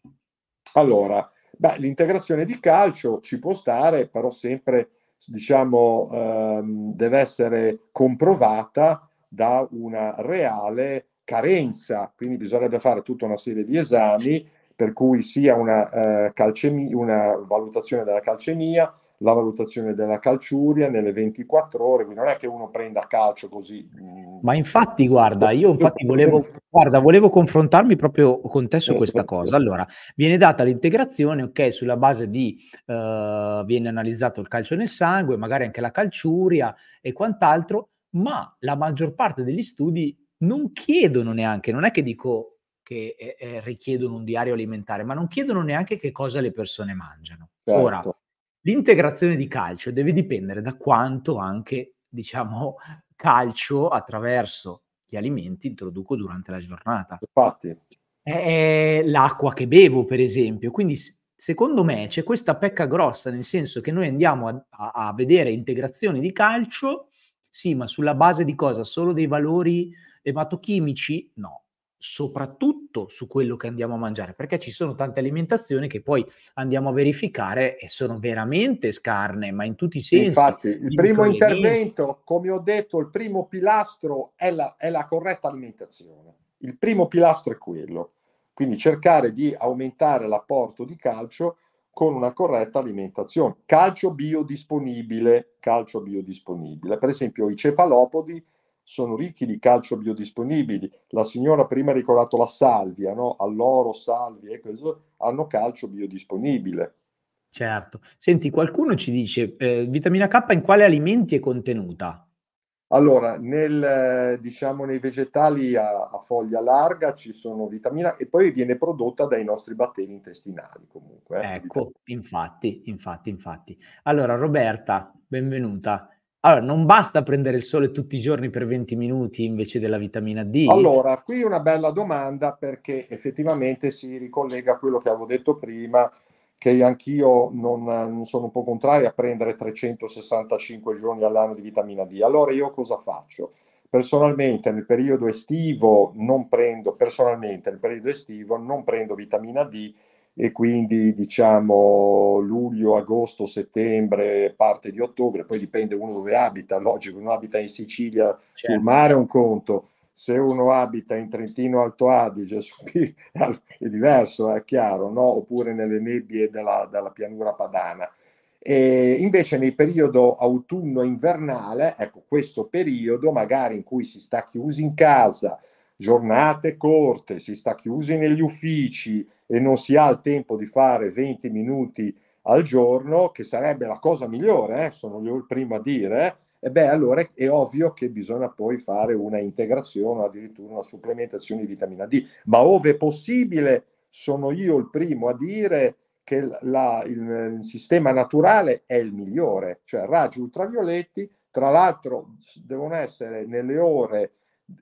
Allora, beh, l'integrazione di calcio ci può stare, però sempre, diciamo, ehm, deve essere comprovata da una reale carenza, quindi bisognerebbe fare tutta una serie di esami per cui sia una, eh, calcemia, una valutazione della calcemia, la valutazione della calciuria nelle 24 ore, quindi non è che uno prenda calcio così. Mm. Ma infatti, guarda, io infatti volevo, guarda, volevo confrontarmi proprio con te su eh, questa cosa. Allora, viene data l'integrazione, ok, sulla base di eh, viene analizzato il calcio nel sangue, magari anche la calciuria e quant'altro, ma la maggior parte degli studi non chiedono neanche, non è che dico che eh, eh richiedono un diario alimentare, ma non chiedono neanche che cosa le persone mangiano. Certo. Ora, L'integrazione di calcio deve dipendere da quanto anche, diciamo, calcio attraverso gli alimenti introduco durante la giornata. Infatti. È l'acqua che bevo, per esempio. Quindi, secondo me, c'è questa pecca grossa, nel senso che noi andiamo a, a vedere integrazioni di calcio, sì, ma sulla base di cosa? Solo dei valori ematochimici? No soprattutto su quello che andiamo a mangiare, perché ci sono tante alimentazioni che poi andiamo a verificare e sono veramente scarne, ma in tutti i sensi. Infatti, il primo intervento, come ho detto, il primo pilastro è la, è la corretta alimentazione. Il primo pilastro è quello. Quindi cercare di aumentare l'apporto di calcio con una corretta alimentazione. Calcio biodisponibile, calcio biodisponibile. Per esempio i cefalopodi sono ricchi di calcio biodisponibili. La signora prima ha ricordato la salvia, no? all'oro, salvia, ecco, hanno calcio biodisponibile. Certo. Senti, qualcuno ci dice, eh, vitamina K in quali alimenti è contenuta? Allora, nel, diciamo, nei vegetali a, a, foglia larga ci sono vitamina e poi viene prodotta dai nostri batteri intestinali comunque. Eh? Ecco, infatti, infatti, infatti. Allora, Roberta, benvenuta. Allora, non basta prendere il sole tutti i giorni per 20 minuti invece della vitamina D? Allora, qui una bella domanda perché effettivamente si ricollega a quello che avevo detto prima, che anch'io non, non sono un po' contrario a prendere 365 giorni all'anno di vitamina D. Allora io cosa faccio? Personalmente nel periodo estivo non prendo, personalmente nel periodo estivo non prendo vitamina D e quindi diciamo luglio, agosto, settembre, parte di ottobre, poi dipende uno dove abita, logico, uno abita in Sicilia certo. sul mare è un conto, se uno abita in Trentino Alto Adige è diverso, è chiaro, no? oppure nelle nebbie della, della pianura padana. E invece nel periodo autunno-invernale, ecco questo periodo magari in cui si sta chiusi in casa, giornate corte, si sta chiusi negli uffici, e non si ha il tempo di fare 20 minuti al giorno, che sarebbe la cosa migliore, eh, sono io il primo a dire, e eh, beh, allora è ovvio che bisogna poi fare una integrazione addirittura una supplementazione di vitamina D. Ma ove possibile, sono io il primo a dire che la, il, il, sistema naturale è il migliore, cioè raggi ultravioletti, tra l'altro devono essere nelle ore,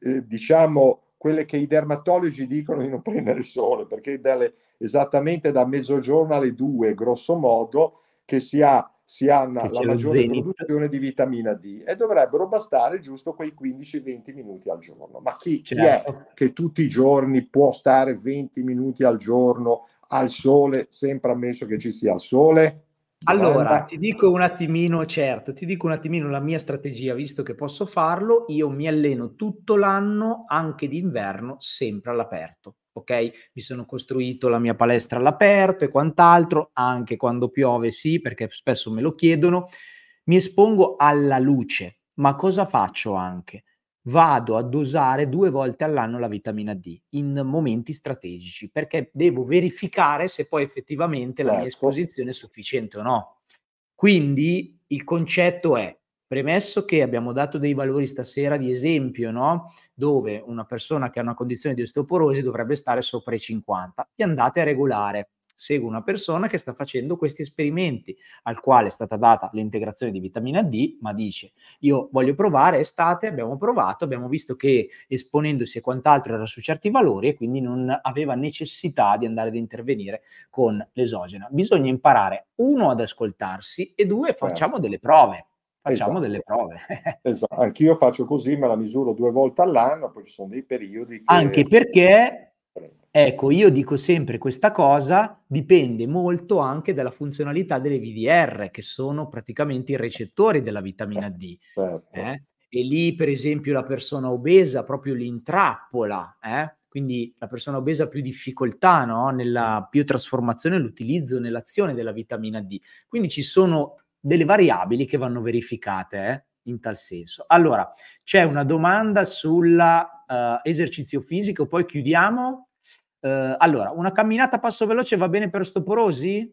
eh, diciamo, quelle che i dermatologi dicono di non prendere il sole, perché dalle, esattamente da mezzogiorno alle due, grosso modo, che si ha, si ha una, la maggiore zenith. produzione di vitamina D e dovrebbero bastare giusto quei 15-20 minuti al giorno. Ma chi, chi è certo. che tutti i giorni può stare 20 minuti al giorno al sole, sempre ammesso che ci sia il sole? Allora, ti dico un attimino, certo, ti dico un attimino la mia strategia, visto che posso farlo, io mi alleno tutto l'anno, anche d'inverno, sempre all'aperto, ok? Mi sono costruito la mia palestra all'aperto e quant'altro, anche quando piove, sì, perché spesso me lo chiedono, mi espongo alla luce, ma cosa faccio anche? vado a dosare due volte all'anno la vitamina D in momenti strategici perché devo verificare se poi effettivamente la mia certo. esposizione è sufficiente o no. Quindi il concetto è premesso che abbiamo dato dei valori stasera di esempio, no? dove una persona che ha una condizione di osteoporosi dovrebbe stare sopra i 50, e andate a regolare seguo una persona che sta facendo questi esperimenti, al quale è stata data l'integrazione di vitamina D, ma dice io voglio provare estate, abbiamo provato, abbiamo visto che esponendosi a quant'altro era su certi valori e quindi non aveva necessità di andare ad intervenire con l'esogena. Bisogna imparare, uno, ad ascoltarsi e due, certo. facciamo delle prove facciamo esatto. delle prove. esatto. Anch'io faccio così, me la misuro due volte all'anno, poi ci sono dei periodi. Che... Anche perché Ecco, io dico sempre questa cosa dipende molto anche dalla funzionalità delle VDR, che sono praticamente i recettori della vitamina D. Certo. Eh? E lì, per esempio, la persona obesa proprio li intrappola, eh? quindi la persona obesa ha più difficoltà no? nella trasformazione, l'utilizzo nell'azione della vitamina D. Quindi ci sono delle variabili che vanno verificate eh? in tal senso. Allora, c'è una domanda sull'esercizio eh, uh, fisico, poi chiudiamo eh, allora, una camminata a passo veloce va bene per stoporosi?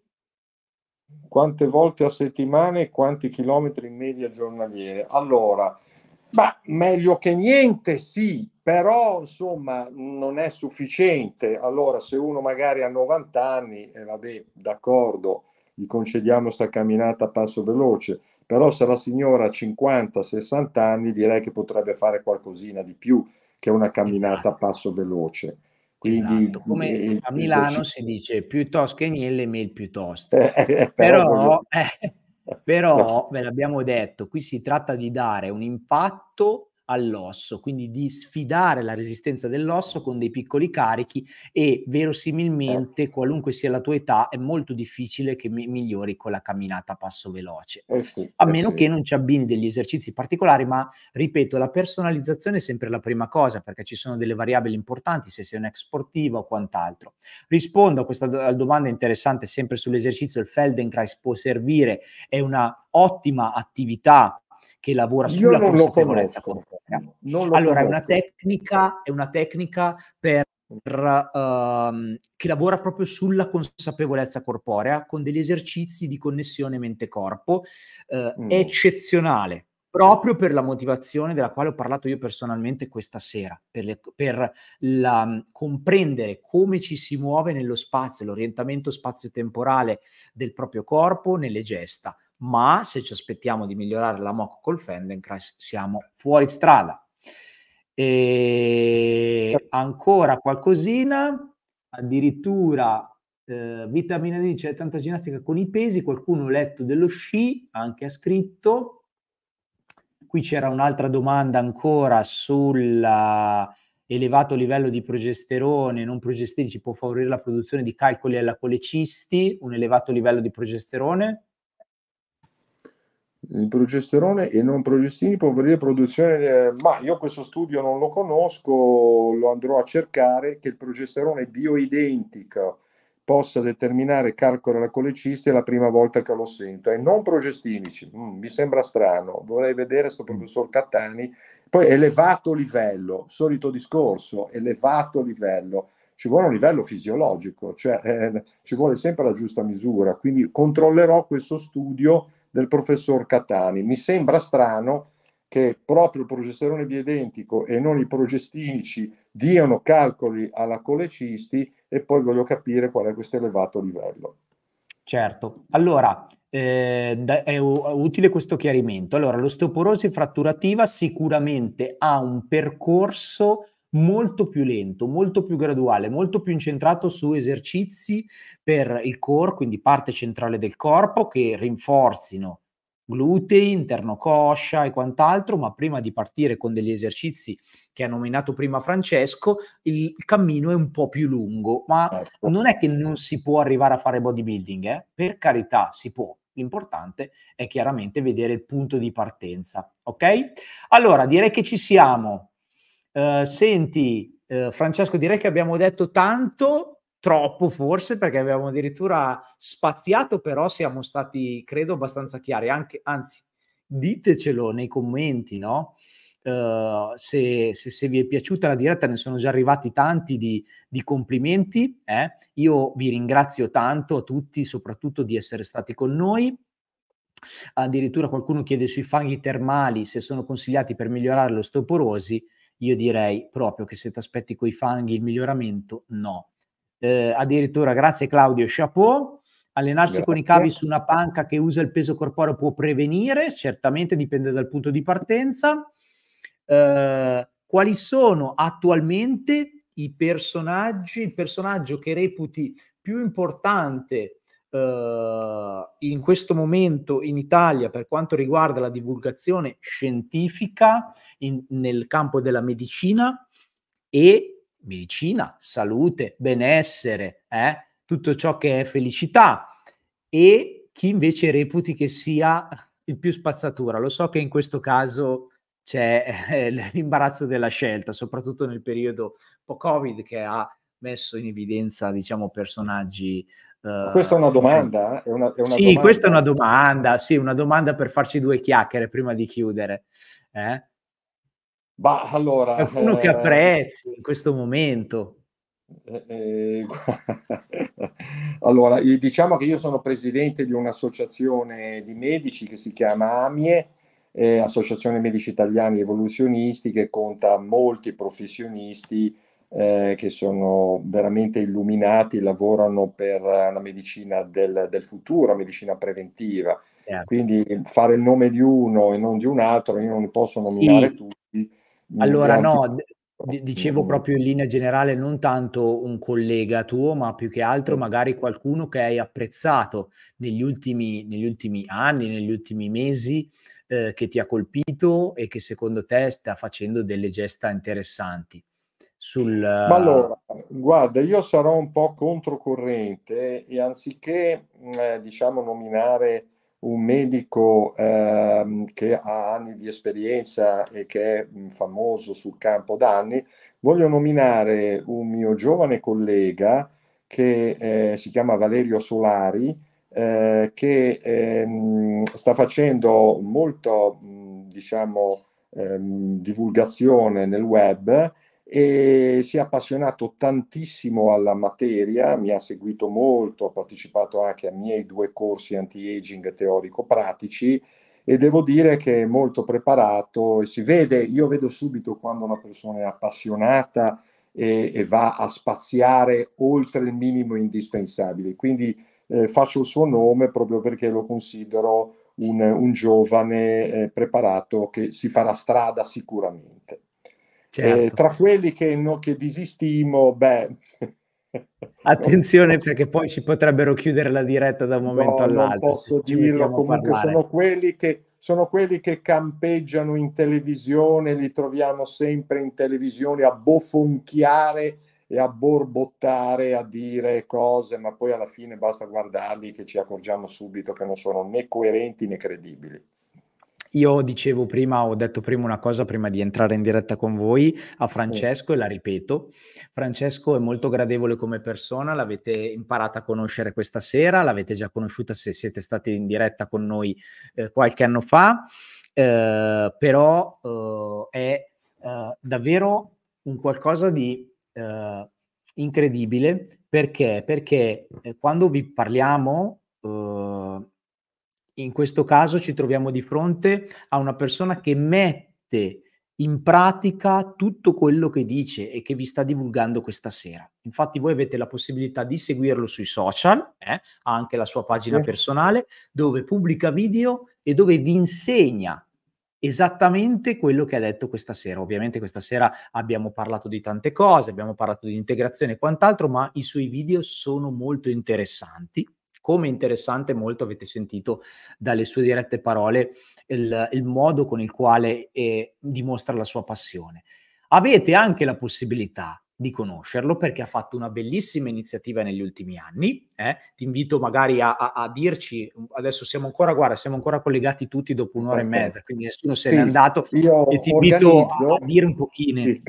Quante volte a settimana e quanti chilometri in media giornaliere? Allora, ma meglio che niente, sì, però insomma non è sufficiente. Allora, se uno magari ha 90 anni, e eh, vabbè, d'accordo, gli concediamo questa camminata a passo veloce, però se la signora ha 50-60 anni direi che potrebbe fare qualcosina di più che una camminata esatto. a passo veloce. Quindi, esatto. come eh, a Milano si dice piuttosto che mille, mille piuttosto. Eh, eh, eh, però, però, eh, però ve l'abbiamo detto, qui si tratta di dare un impatto all'osso, quindi di sfidare la resistenza dell'osso con dei piccoli carichi e verosimilmente certo. qualunque sia la tua età è molto difficile che mi- migliori con la camminata a passo veloce, eh sì, a eh meno sì. che non ci abbini degli esercizi particolari, ma ripeto, la personalizzazione è sempre la prima cosa perché ci sono delle variabili importanti, se sei un ex sportivo o quant'altro. Rispondo a questa do- domanda interessante sempre sull'esercizio, il Feldenkrais può servire, è una ottima attività che lavora sulla non consapevolezza non allora, è una, tecnica, è una tecnica per Uh, che lavora proprio sulla consapevolezza corporea con degli esercizi di connessione mente-corpo. Uh, mm. È eccezionale proprio per la motivazione della quale ho parlato io personalmente questa sera, per, le, per la, mm, comprendere come ci si muove nello spazio, l'orientamento spazio-temporale del proprio corpo, nelle gesta ma se ci aspettiamo di migliorare la MOC col Feldenkrais siamo fuori strada. E ancora qualcosina, addirittura eh, vitamina D, c'è cioè tanta ginnastica con i pesi, qualcuno ha letto dello sci, anche ha scritto. Qui c'era un'altra domanda ancora sulla elevato livello di progesterone non progestetici può favorire la produzione di calcoli alla colecisti, un elevato livello di progesterone? il progesterone e non progestini può avere produzione, eh, ma io questo studio non lo conosco, lo andrò a cercare, che il progesterone bioidentico possa determinare calcolo alla colecisti è la prima volta che lo sento, e non progestinici, mm, mi sembra strano, vorrei vedere sto mm. professor Cattani, poi elevato livello, solito discorso, elevato livello, ci vuole un livello fisiologico, cioè eh, ci vuole sempre la giusta misura, quindi controllerò questo studio del professor Catani. Mi sembra strano che proprio il progesterone bioidentico e non i progestinici diano calcoli alla colecisti e poi voglio capire qual è questo elevato livello. Certo, allora eh, è utile questo chiarimento. Allora, l'osteoporosi fratturativa sicuramente ha un percorso molto più lento, molto più graduale, molto più incentrato su esercizi per il core, quindi parte centrale del corpo, che rinforzino glutei, interno coscia e quant'altro, ma prima di partire con degli esercizi che ha nominato prima Francesco, il cammino è un po' più lungo, ma certo. non è che non si può arrivare a fare bodybuilding, eh? per carità si può, l'importante è chiaramente vedere il punto di partenza, ok? Allora direi che ci siamo, eh, senti, uh, Francesco, direi che abbiamo detto tanto, troppo forse, perché abbiamo addirittura spaziato, però siamo stati, credo, abbastanza chiari. Anche, anzi, ditecelo nei commenti, no? Uh, se, se, se, vi è piaciuta la diretta, ne sono già arrivati tanti di, di complimenti. Eh? Io vi ringrazio tanto a tutti, soprattutto di essere stati con noi. Addirittura qualcuno chiede sui fanghi termali se sono consigliati per migliorare lo l'ostoporosi io direi proprio che se ti aspetti coi fanghi il miglioramento, no. Eh, addirittura, grazie Claudio, chapeau. Allenarsi Grazie. con i cavi su una panca che usa il peso corporeo può prevenire, certamente dipende dal punto di partenza. Eh, quali sono attualmente i personaggi, il personaggio che reputi più importante eh, in questo momento in Italia per quanto riguarda la divulgazione scientifica in, nel campo della medicina e medicina, salute, benessere, eh, tutto ciò che è felicità e chi invece reputi che sia il più spazzatura. Lo so che in questo caso c'è eh, l'imbarazzo della scelta, soprattutto nel periodo po-Covid che ha messo in evidenza, diciamo, personaggi Uh, questa è una domanda? Eh? È una, è una sì, domanda. questa è una domanda, sì, una domanda per farci due chiacchiere prima di chiudere. Eh? Bah, allora, Qualcuno eh, che apprezzi in questo momento. Eh, eh allora, diciamo che io sono presidente di un'associazione di medici che si chiama AMIE, Associazione Medici Italiani Evoluzionisti, che conta molti professionisti eh, che sono veramente illuminati, lavorano per eh, la medicina del, del futuro, medicina preventiva. Certo. Quindi fare il nome di uno e non di un altro, io non li posso nominare sì. tutti. Allora no, d- dicevo proprio in linea generale non tanto un collega tuo, ma più che altro magari qualcuno che hai apprezzato negli ultimi, negli ultimi anni, negli ultimi mesi, eh, che ti ha colpito e che secondo te sta facendo delle gesta interessanti sul... Ma allora, guarda, io sarò un po' controcorrente e anziché, eh, diciamo, nominare un medico eh, che ha anni di esperienza e che è famoso sul campo d'anni, voglio nominare un mio giovane collega che eh, si chiama Valerio Solari, eh, che ehm, sta facendo molto, diciamo, ehm, divulgazione nel web e si è appassionato tantissimo alla materia, mi ha seguito molto, ha partecipato anche a miei due corsi anti-aging teorico-pratici e devo dire che è molto preparato e si vede, io vedo subito quando una persona è appassionata e, e va a spaziare oltre il minimo indispensabile, quindi eh, faccio il suo nome proprio perché lo considero un, un giovane eh, preparato che si farà strada sicuramente. Certo. Eh, tra quelli che, no, che disistimo, beh... Attenzione perché poi ci potrebbero chiudere la diretta da un momento no, all'altro. Non posso dirlo, comunque sono quelli, che, sono quelli, che, campeggiano in televisione, li troviamo sempre in televisione a bofonchiare e a borbottare, a dire cose, ma poi alla fine basta guardarli che ci accorgiamo subito che non sono né coerenti né credibili. Io dicevo prima, ho detto prima una cosa prima di entrare in diretta con voi a Francesco e la ripeto. Francesco è molto gradevole come persona, l'avete imparata a conoscere questa sera, l'avete già conosciuta se siete stati in diretta con noi eh, qualche anno fa, eh, però eh, è eh, davvero un qualcosa di eh, incredibile perché, perché eh, quando vi parliamo in questo caso ci troviamo di fronte a una persona che mette in pratica tutto quello che dice e che vi sta divulgando questa sera. Infatti voi avete la possibilità di seguirlo sui social, eh? anche la sua pagina sì. personale, dove pubblica video e dove vi insegna esattamente quello che ha detto questa sera. Ovviamente questa sera abbiamo parlato di tante cose, abbiamo parlato di integrazione e quant'altro, ma i suoi video sono molto interessanti come interessante molto avete sentito dalle sue dirette parole il, il modo con il quale eh, dimostra la sua passione. Avete anche la possibilità di conoscerlo perché ha fatto una bellissima iniziativa negli ultimi anni. Eh? Ti invito magari a, a, a, dirci, mm, adesso siamo ancora, guarda, siamo ancora collegati tutti dopo un'ora Perfetto. e mezza, quindi nessuno se sì, n'è andato Io e ti invito a, a dire un pochino. Sì,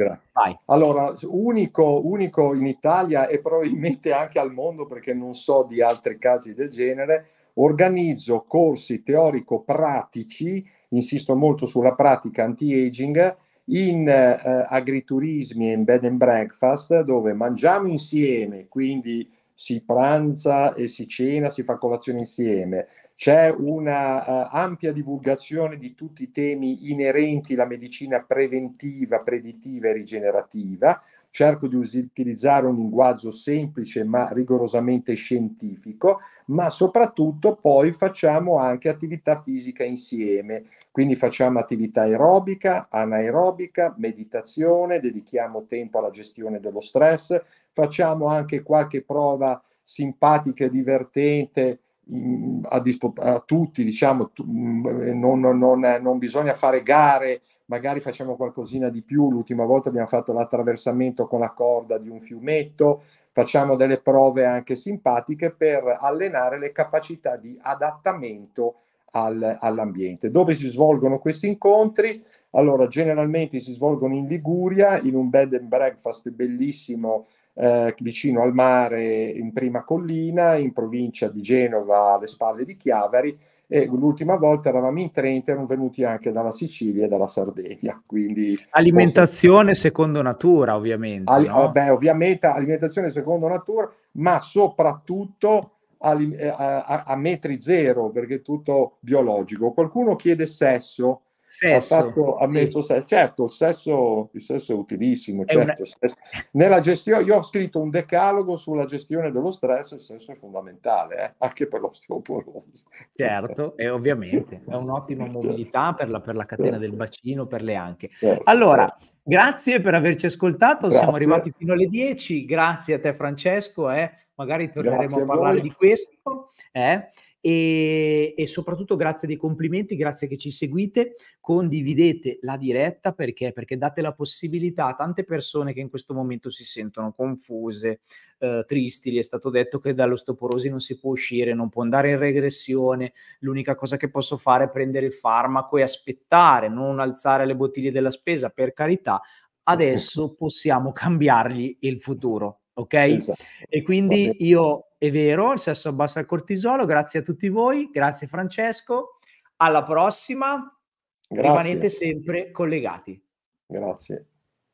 allora, unico, unico in Italia e probabilmente anche al mondo perché non so di altri casi del genere, organizzo corsi teorico-pratici, insisto molto sulla pratica anti-aging, in eh, agriturismi e in bed and breakfast dove mangiamo insieme, quindi si pranza e si cena, si fa colazione insieme. C'è una uh, ampia divulgazione di tutti i temi inerenti alla medicina preventiva, preditiva e rigenerativa, cerco di utilizzare un linguaggio semplice ma rigorosamente scientifico, ma soprattutto poi facciamo anche attività fisica insieme, quindi facciamo attività aerobica, anaerobica, meditazione, dedichiamo tempo alla gestione dello stress, facciamo anche qualche prova simpatica e divertente mm, a, disp- a, tutti, diciamo, tu, mm, non, non, non, non, bisogna fare gare magari facciamo qualcosina di più, l'ultima volta abbiamo fatto l'attraversamento con la corda di un fiumetto, facciamo delle prove anche simpatiche per allenare le capacità di adattamento al, all'ambiente. Dove si svolgono questi incontri? Allora, generalmente si svolgono in Liguria, in un bed and breakfast bellissimo eh, vicino al mare in prima collina, in provincia di Genova alle spalle di Chiavari, e l'ultima volta eravamo in Trento, erano venuti anche dalla Sicilia e dalla Sardegna. Quindi, alimentazione posso... secondo natura, ovviamente. Al... No? Oh, beh, ovviamente alimentazione secondo natura, ma soprattutto eh, a, a, a metri zero, perché è tutto biologico. Qualcuno chiede sesso sesso. Ha, fatto, ha messo sesso. Certo, il sesso, il sesso è utilissimo. È certo. una... Nella gestione, io ho scritto un decalogo sulla gestione dello stress, il sesso è fondamentale, eh? anche per l'osteoporosi. Certo, e ovviamente è un'ottima certo. mobilità per la, per la catena certo. del bacino, per le anche. Certo, allora, certo. grazie per averci ascoltato, grazie. siamo arrivati fino alle 10, grazie a te Francesco, eh? magari torneremo grazie a parlare a di questo. Eh? e, e, soprattutto grazie dei complimenti, grazie che ci seguite, condividete la diretta perché? perché date la possibilità a tante persone che in questo momento si sentono confuse, eh, tristi, gli è stato detto che dall'ostoporosi non si può uscire, non può andare in regressione, l'unica cosa che posso fare è prendere il farmaco e aspettare, non alzare le bottiglie della spesa, per carità, adesso possiamo cambiargli il futuro. Ok? Esatto. E quindi io è vero, il sesso abbassa il cortisolo. Grazie a tutti voi, grazie Francesco. Alla prossima. Grazie. Rimanete sempre collegati. Grazie.